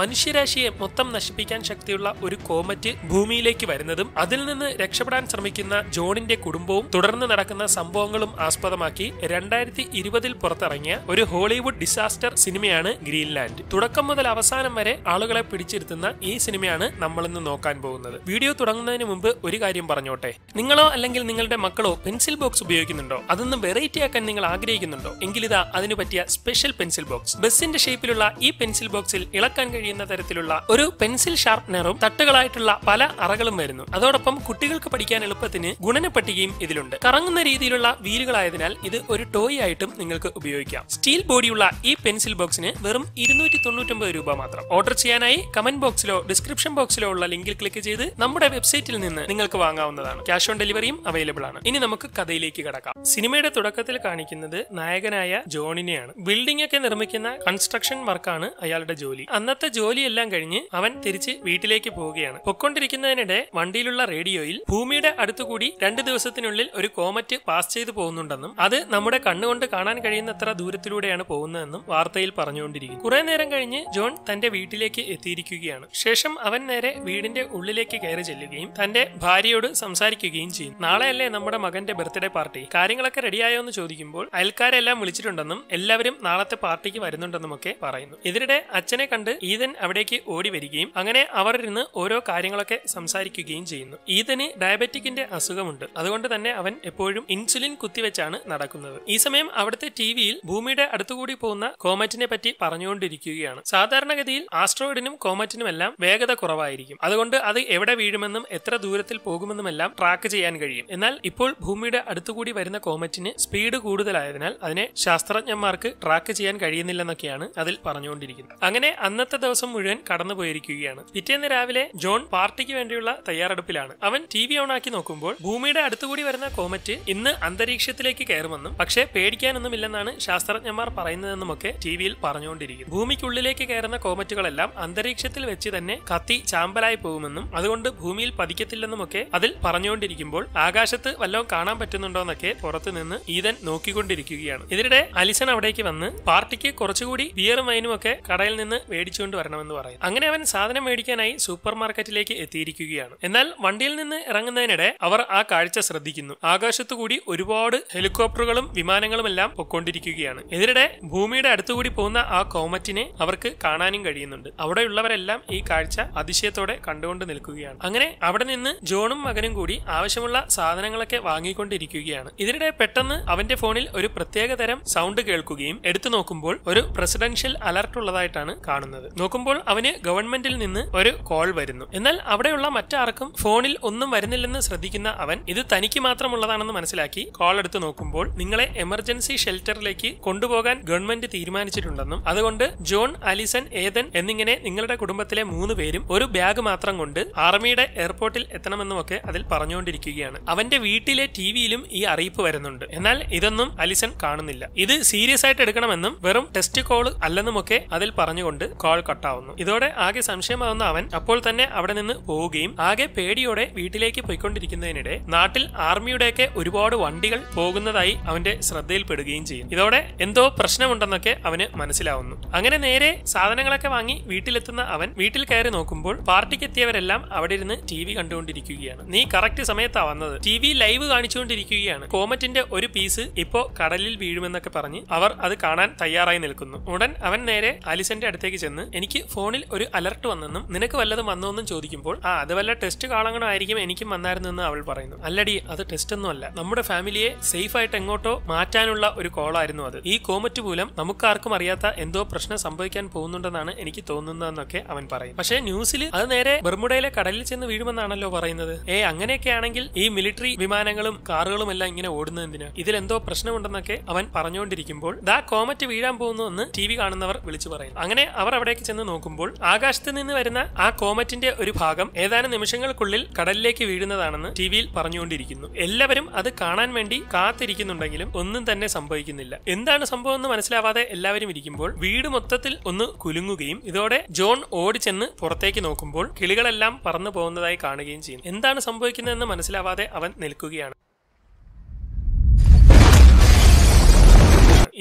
മനുഷ്യരാശിയെ മൊത്തം നശിപ്പിക്കാൻ ശക്തിയുള്ള ഒരു കോമറ്റ് ഭൂമിയിലേക്ക് വരുന്നതും അതിൽ നിന്ന് രക്ഷപ്പെടാൻ ശ്രമിക്കുന്ന ജോണിന്റെ കുടുംബവും തുടർന്ന് നടക്കുന്ന സംഭവങ്ങളും ആസ്പദമാക്കി രണ്ടായിരത്തി ഇരുപതിൽ പുറത്തിറങ്ങിയ ഒരു ഹോളിവുഡ് ഡിസാസ്റ്റർ സിനിമയാണ് ഗ്രീൻലാൻഡ് തുടക്കം മുതൽ അവസാനം വരെ ആളുകളെ പിടിച്ചിരുത്തുന്ന ഈ സിനിമയാണ് നമ്മൾ ഇന്ന് നോക്കാൻ പോകുന്നത് വീഡിയോ തുടങ്ങുന്നതിന് മുമ്പ് ഒരു കാര്യം പറഞ്ഞോട്ടെ നിങ്ങളോ അല്ലെങ്കിൽ നിങ്ങളുടെ മക്കളോ പെൻസിൽ ബോക്സ് ഉപയോഗിക്കുന്നുണ്ടോ അതൊന്ന് വെറൈറ്റി ആക്കാൻ നിങ്ങൾ ആഗ്രഹിക്കുന്നുണ്ടോ എങ്കിൽ ഇതാ അതിനു പറ്റിയ സ്പെഷ്യൽ പെൻസിൽ ബോക്സ് ബസ്സിന്റെ ഷേപ്പിലുള്ള ഈ പെൻസിൽ ബോക്സിൽ ഇളക്കാൻ കഴിയുന്ന തരത്തിലുള്ള ഒരു പെൻസിൽ ഷാർപ്നറും തട്ടുകളായിട്ടുള്ള പല അറകളും വരുന്നു അതോടൊപ്പം കുട്ടികൾക്ക് പഠിക്കാൻ എളുപ്പത്തിന് പട്ടികയും ഇതിലുണ്ട് കറങ്ങുന്ന രീതിയിലുള്ള വീലുകളായതിനാൽ ഇത് ഒരു ടോയ് ആയിട്ടും നിങ്ങൾക്ക് ഉപയോഗിക്കാം സ്റ്റീൽ ബോഡിയുള്ള ഈ പെൻസിൽ ബോക്സിന് വെറും ഇരുന്നൂറ്റി തൊണ്ണൂറ്റൊമ്പത് രൂപ മാത്രം ഓർഡർ ചെയ്യാനായി കമന്റ് ബോക്സിലോ ഡിസ്ക്രിപ്ഷൻ ബോക്സിലോ ഉള്ള ലിങ്കിൽ ക്ലിക്ക് ചെയ്ത് നമ്മുടെ വെബ്സൈറ്റിൽ നിന്ന് നിങ്ങൾക്ക് വാങ്ങാവുന്നതാണ് ക്യാഷ് ഓൺ ഡെലിവറിയും അവൈലബിൾ ആണ് ഇനി നമുക്ക് കഥയിലേക്ക് കടക്കാം സിനിമയുടെ തുടക്കത്തിൽ കാണിക്കുന്നത് നായകനായ ജോണിനെയാണ് ബിൽഡിംഗ് ഒക്കെ നിർമ്മിക്കുന്ന കൺസ്ട്രക്ഷൻ വർക്കാണ് അയാളുടെ ജോലി അന്നത്തെ ജോലിയെല്ലാം കഴിഞ്ഞ് അവൻ തിരിച്ച് വീട്ടിലേക്ക് പോവുകയാണ് പൊക്കൊണ്ടിരിക്കുന്നതിനിടെ വണ്ടിയിലുള്ള റേഡിയോയിൽ ഭൂമിയുടെ അടുത്തുകൂടി രണ്ടു ദിവസത്തിനുള്ളിൽ ഒരു കോമറ്റ് പാസ് ചെയ്തു പോകുന്നുണ്ടെന്നും അത് നമ്മുടെ കണ്ണുകൊണ്ട് കാണാൻ കഴിയുന്നത്ര ദൂരത്തിലൂടെയാണ് പോകുന്നതെന്നും വാർത്തയിൽ പറഞ്ഞുകൊണ്ടിരിക്കും കുറെ നേരം കഴിഞ്ഞ് ജോൺ തന്റെ വീട്ടിലേക്ക് എത്തിയിരിക്കുകയാണ് ശേഷം അവൻ നേരെ വീടിന്റെ ഉള്ളിലേക്ക് കയറി ചെല്ലുകയും തന്റെ ഭാര്യയോട് സംസാരിക്കുകയും ചെയ്യും നാളെയല്ലേ നമ്മുടെ മകന്റെ ബർത്ത്ഡേ പാർട്ടി കാര്യങ്ങളൊക്കെ റെഡിയായോ എന്ന് ചോദിക്കുമ്പോൾ അയൽക്കാരെല്ലാം വിളിച്ചിട്ടുണ്ടെന്നും എല്ലാവരും നാളത്തെ പാർട്ടിക്ക് വരുന്നുണ്ടെന്നും ഒക്കെ പറയുന്നു ഇതിനിടെ അച്ഛനെ കണ്ട് ഈദ് ഈതൻ അവിടേക്ക് ഓടി വരികയും അങ്ങനെ അവർ ഇരുന്ന് ഓരോ കാര്യങ്ങളൊക്കെ സംസാരിക്കുകയും ചെയ്യുന്നു ഈതന് ഡയബറ്റിക്കിന്റെ അസുഖമുണ്ട് അതുകൊണ്ട് തന്നെ അവൻ എപ്പോഴും ഇൻസുലിൻ കുത്തിവെച്ചാണ് നടക്കുന്നത് ഈ സമയം അവിടുത്തെ ടി വിയിൽ ഭൂമിയുടെ അടുത്തുകൂടി പോകുന്ന കോമറ്റിനെ പറ്റി പറഞ്ഞുകൊണ്ടിരിക്കുകയാണ് സാധാരണഗതിയിൽ ആസ്ട്രോയിഡിനും എല്ലാം വേഗത കുറവായിരിക്കും അതുകൊണ്ട് അത് എവിടെ വീഴുമെന്നും എത്ര ദൂരത്തിൽ പോകുമെന്നുമെല്ലാം ട്രാക്ക് ചെയ്യാൻ കഴിയും എന്നാൽ ഇപ്പോൾ ഭൂമിയുടെ അടുത്തുകൂടി വരുന്ന കോമറ്റിന് സ്പീഡ് കൂടുതലായതിനാൽ അതിനെ ശാസ്ത്രജ്ഞന്മാർക്ക് ട്രാക്ക് ചെയ്യാൻ കഴിയുന്നില്ലെന്നൊക്കെയാണ് അതിൽ പറഞ്ഞുകൊണ്ടിരിക്കുന്നത് അങ്ങനെ അന്നത്തെ ദിവസം മുഴുവൻ കടന്നുപോയിരിക്കുകയാണ് പിറ്റേന്ന് രാവിലെ ജോൺ പാർട്ടിക്ക് വേണ്ടിയുള്ള തയ്യാറെടുപ്പിലാണ് അവൻ ടി വി ഓണാക്കി നോക്കുമ്പോൾ ഭൂമിയുടെ അടുത്തുകൂടി വരുന്ന കോമറ്റ് ഇന്ന് അന്തരീക്ഷത്തിലേക്ക് കയറുമെന്നും പക്ഷേ പേടിക്കാനൊന്നുമില്ലെന്നാണ് ശാസ്ത്രജ്ഞന്മാർ പറയുന്നതെന്നുമൊക്കെ ടി വിയിൽ പറഞ്ഞുകൊണ്ടിരിക്കുന്നു ഭൂമിക്കുള്ളിലേക്ക് കയറുന്ന കോമറ്റുകളെല്ലാം അന്തരീക്ഷത്തിൽ വെച്ച് തന്നെ കത്തി ചാമ്പലായി പോകുമെന്നും അതുകൊണ്ട് ഭൂമിയിൽ പതിക്കത്തില്ലെന്നുമൊക്കെ അതിൽ പറഞ്ഞുകൊണ്ടിരിക്കുമ്പോൾ ആകാശത്ത് വല്ലതും കാണാൻ പറ്റുന്നുണ്ടോന്നൊക്കെ എന്നൊക്കെ പുറത്തുനിന്ന് ഈതൻ നോക്കിക്കൊണ്ടിരിക്കുകയാണ് ഇതിനിടെ അലിസൺ അവിടേക്ക് വന്ന് പാർട്ടിക്ക് കുറച്ചുകൂടി ബിയറും വൈനും ഒക്കെ കടയിൽ നിന്ന് മേടിച്ചുകൊണ്ട് വരണമെന്ന് പറയുന്നു അങ്ങനെ അവൻ സാധനം മേടിക്കാനായി സൂപ്പർ മാർക്കറ്റിലേക്ക് എത്തിയിരിക്കുകയാണ് എന്നാൽ വണ്ടിയിൽ നിന്ന് ഇറങ്ങുന്നതിനിടെ അവർ ആ കാഴ്ച ശ്രദ്ധിക്കുന്നു ആകാശത്തുകൂടി ഒരുപാട് ഹെലികോപ്റ്ററുകളും വിമാനങ്ങളും എല്ലാം പൊക്കൊണ്ടിരിക്കുകയാണ് ഇതിനിടെ ഭൂമിയുടെ അടുത്തുകൂടി പോകുന്ന ആ കോമറ്റിനെ അവർക്ക് കാണാനും കഴിയുന്നുണ്ട് അവിടെയുള്ളവരെല്ലാം ഈ കാഴ്ച അതിശയത്തോടെ കണ്ടുകൊണ്ട് നിൽക്കുകയാണ് അങ്ങനെ അവിടെ നിന്ന് ജോണും മകനും കൂടി ആവശ്യമുള്ള സാധനങ്ങളൊക്കെ വാങ്ങിക്കൊണ്ടിരിക്കുകയാണ് ഇതിനിടെ പെട്ടെന്ന് അവന്റെ ഫോണിൽ ഒരു പ്രത്യേക തരം സൗണ്ട് കേൾക്കുകയും എടുത്തു നോക്കുമ്പോൾ ഒരു പ്രസിഡൻഷ്യൽ അലർട്ട് ഉള്ളതായിട്ടാണ് കാണുന്നത് നോക്കുമ്പോൾ അവന് ഗവൺമെന്റിൽ നിന്ന് ഒരു കോൾ വരുന്നു എന്നാൽ അവിടെയുള്ള മറ്റാർക്കും ഫോണിൽ ഒന്നും വരുന്നില്ലെന്ന് ശ്രദ്ധിക്കുന്ന അവൻ ഇത് തനിക്ക് മാത്രമുള്ളതാണെന്ന് മനസ്സിലാക്കി കോൾ എടുത്ത് നോക്കുമ്പോൾ നിങ്ങളെ എമർജൻസി ഷെൽട്ടറിലേക്ക് കൊണ്ടുപോകാൻ ഗവൺമെന്റ് തീരുമാനിച്ചിട്ടുണ്ടെന്നും അതുകൊണ്ട് ജോൺ അലിസൺ ഏതൻ എന്നിങ്ങനെ നിങ്ങളുടെ കുടുംബത്തിലെ മൂന്ന് പേരും ഒരു ബാഗ് മാത്രം കൊണ്ട് ആർമിയുടെ എയർപോർട്ടിൽ എത്തണമെന്നുമൊക്കെ അതിൽ പറഞ്ഞുകൊണ്ടിരിക്കുകയാണ് അവന്റെ വീട്ടിലെ ടിവിയിലും ഈ അറിയിപ്പ് വരുന്നുണ്ട് എന്നാൽ ഇതൊന്നും അലിസൺ കാണുന്നില്ല ഇത് സീരിയസ് ആയിട്ട് എടുക്കണമെന്നും വെറും ടെസ്റ്റ് കോൾ അല്ലെന്നുമൊക്കെ അതിൽ പറഞ്ഞുകൊണ്ട് കോൾ കട്ട് ഔട്ടാവുന്നു ഇതോടെ ആകെ സംശയമാവുന്ന അവൻ അപ്പോൾ തന്നെ അവിടെ നിന്ന് പോവുകയും ആകെ പേടിയോടെ വീട്ടിലേക്ക് പോയിക്കൊണ്ടിരിക്കുന്നതിനിടെ നാട്ടിൽ ആർമിയുടെയൊക്കെ ഒരുപാട് വണ്ടികൾ പോകുന്നതായി അവന്റെ ശ്രദ്ധയിൽപ്പെടുകയും ചെയ്യും ഇതോടെ എന്തോ പ്രശ്നമുണ്ടെന്നൊക്കെ അവന് മനസ്സിലാവുന്നു അങ്ങനെ നേരെ സാധനങ്ങളൊക്കെ വാങ്ങി വീട്ടിലെത്തുന്ന അവൻ വീട്ടിൽ കയറി നോക്കുമ്പോൾ പാർട്ടിക്ക് എത്തിയവരെല്ലാം അവിടെ ഇരുന്ന് ടി വി കണ്ടുകൊണ്ടിരിക്കുകയാണ് നീ കറക്റ്റ് സമയത്താ വന്നത് ടി വി ലൈവ് കാണിച്ചുകൊണ്ടിരിക്കുകയാണ് കോമറ്റിന്റെ ഒരു പീസ് ഇപ്പോ കടലിൽ വീഴുമെന്നൊക്കെ പറഞ്ഞ് അവർ അത് കാണാൻ തയ്യാറായി നിൽക്കുന്നു ഉടൻ അവൻ നേരെ ആലിസന്റെ അടുത്തേക്ക് ചെന്ന് എനിക്ക് ഫോണിൽ ഒരു അലർട്ട് വന്നെന്നും നിനക്ക് വല്ലതും വന്നോന്നും ചോദിക്കുമ്പോൾ ആ അത് വല്ല ടെസ്റ്റ് കാളങ്ങളും ആയിരിക്കും എനിക്കും വന്നായിരുന്നെന്ന് അവൾ പറയുന്നു അല്ലടി അത് ടെസ്റ്റ് ഒന്നും അല്ല നമ്മുടെ ഫാമിലിയെ സേഫ് ആയിട്ട് എങ്ങോട്ടോ മാറ്റാനുള്ള ഒരു കോളായിരുന്നു അത് ഈ കോമറ്റ് മൂലം നമുക്കാർക്കും അറിയാത്ത എന്തോ പ്രശ്നം സംഭവിക്കാൻ പോകുന്നുണ്ടെന്നാണ് എനിക്ക് തോന്നുന്നതെന്നൊക്കെ അവൻ പറയും പക്ഷേ ന്യൂസിൽ അത് നേരെ ബർമുഡയിലെ കടലിൽ ചെന്ന് വീഴുമെന്നാണല്ലോ പറയുന്നത് ഏ അങ്ങനെയൊക്കെ ആണെങ്കിൽ ഈ മിലിറ്ററി വിമാനങ്ങളും കാറുകളും എല്ലാം ഇങ്ങനെ ഓടുന്നത് എന്തിനാ ഇതിലെന്തോ പ്രശ്നമുണ്ടെന്നൊക്കെ അവൻ പറഞ്ഞുകൊണ്ടിരിക്കുമ്പോൾ ദാ കോമറ്റ് വീഴാൻ പോകുന്നു എന്ന് ടി വി കാണുന്നവർ വിളിച്ചു പറയും അങ്ങനെ അവർ അവിടേക്ക് എന്ന് നോക്കുമ്പോൾ ആകാശത്ത് നിന്ന് വരുന്ന ആ കോമറ്റിന്റെ ഒരു ഭാഗം ഏതാനും നിമിഷങ്ങൾക്കുള്ളിൽ കടലിലേക്ക് വീഴുന്നതാണെന്ന് ടി വിയിൽ പറഞ്ഞുകൊണ്ടിരിക്കുന്നു എല്ലാവരും അത് കാണാൻ വേണ്ടി കാത്തിരിക്കുന്നുണ്ടെങ്കിലും ഒന്നും തന്നെ സംഭവിക്കുന്നില്ല എന്താണ് സംഭവം എന്ന് മനസ്സിലാവാതെ എല്ലാവരും ഇരിക്കുമ്പോൾ വീട് മൊത്തത്തിൽ ഒന്ന് കുലുങ്ങുകയും ഇതോടെ ജോൺ ഓടി ചെന്ന് പുറത്തേക്ക് നോക്കുമ്പോൾ കിളികളെല്ലാം പറന്നു പോകുന്നതായി കാണുകയും ചെയ്യുന്നു എന്താണ് സംഭവിക്കുന്നതെന്ന് മനസ്സിലാവാതെ അവൻ നിൽക്കുകയാണ്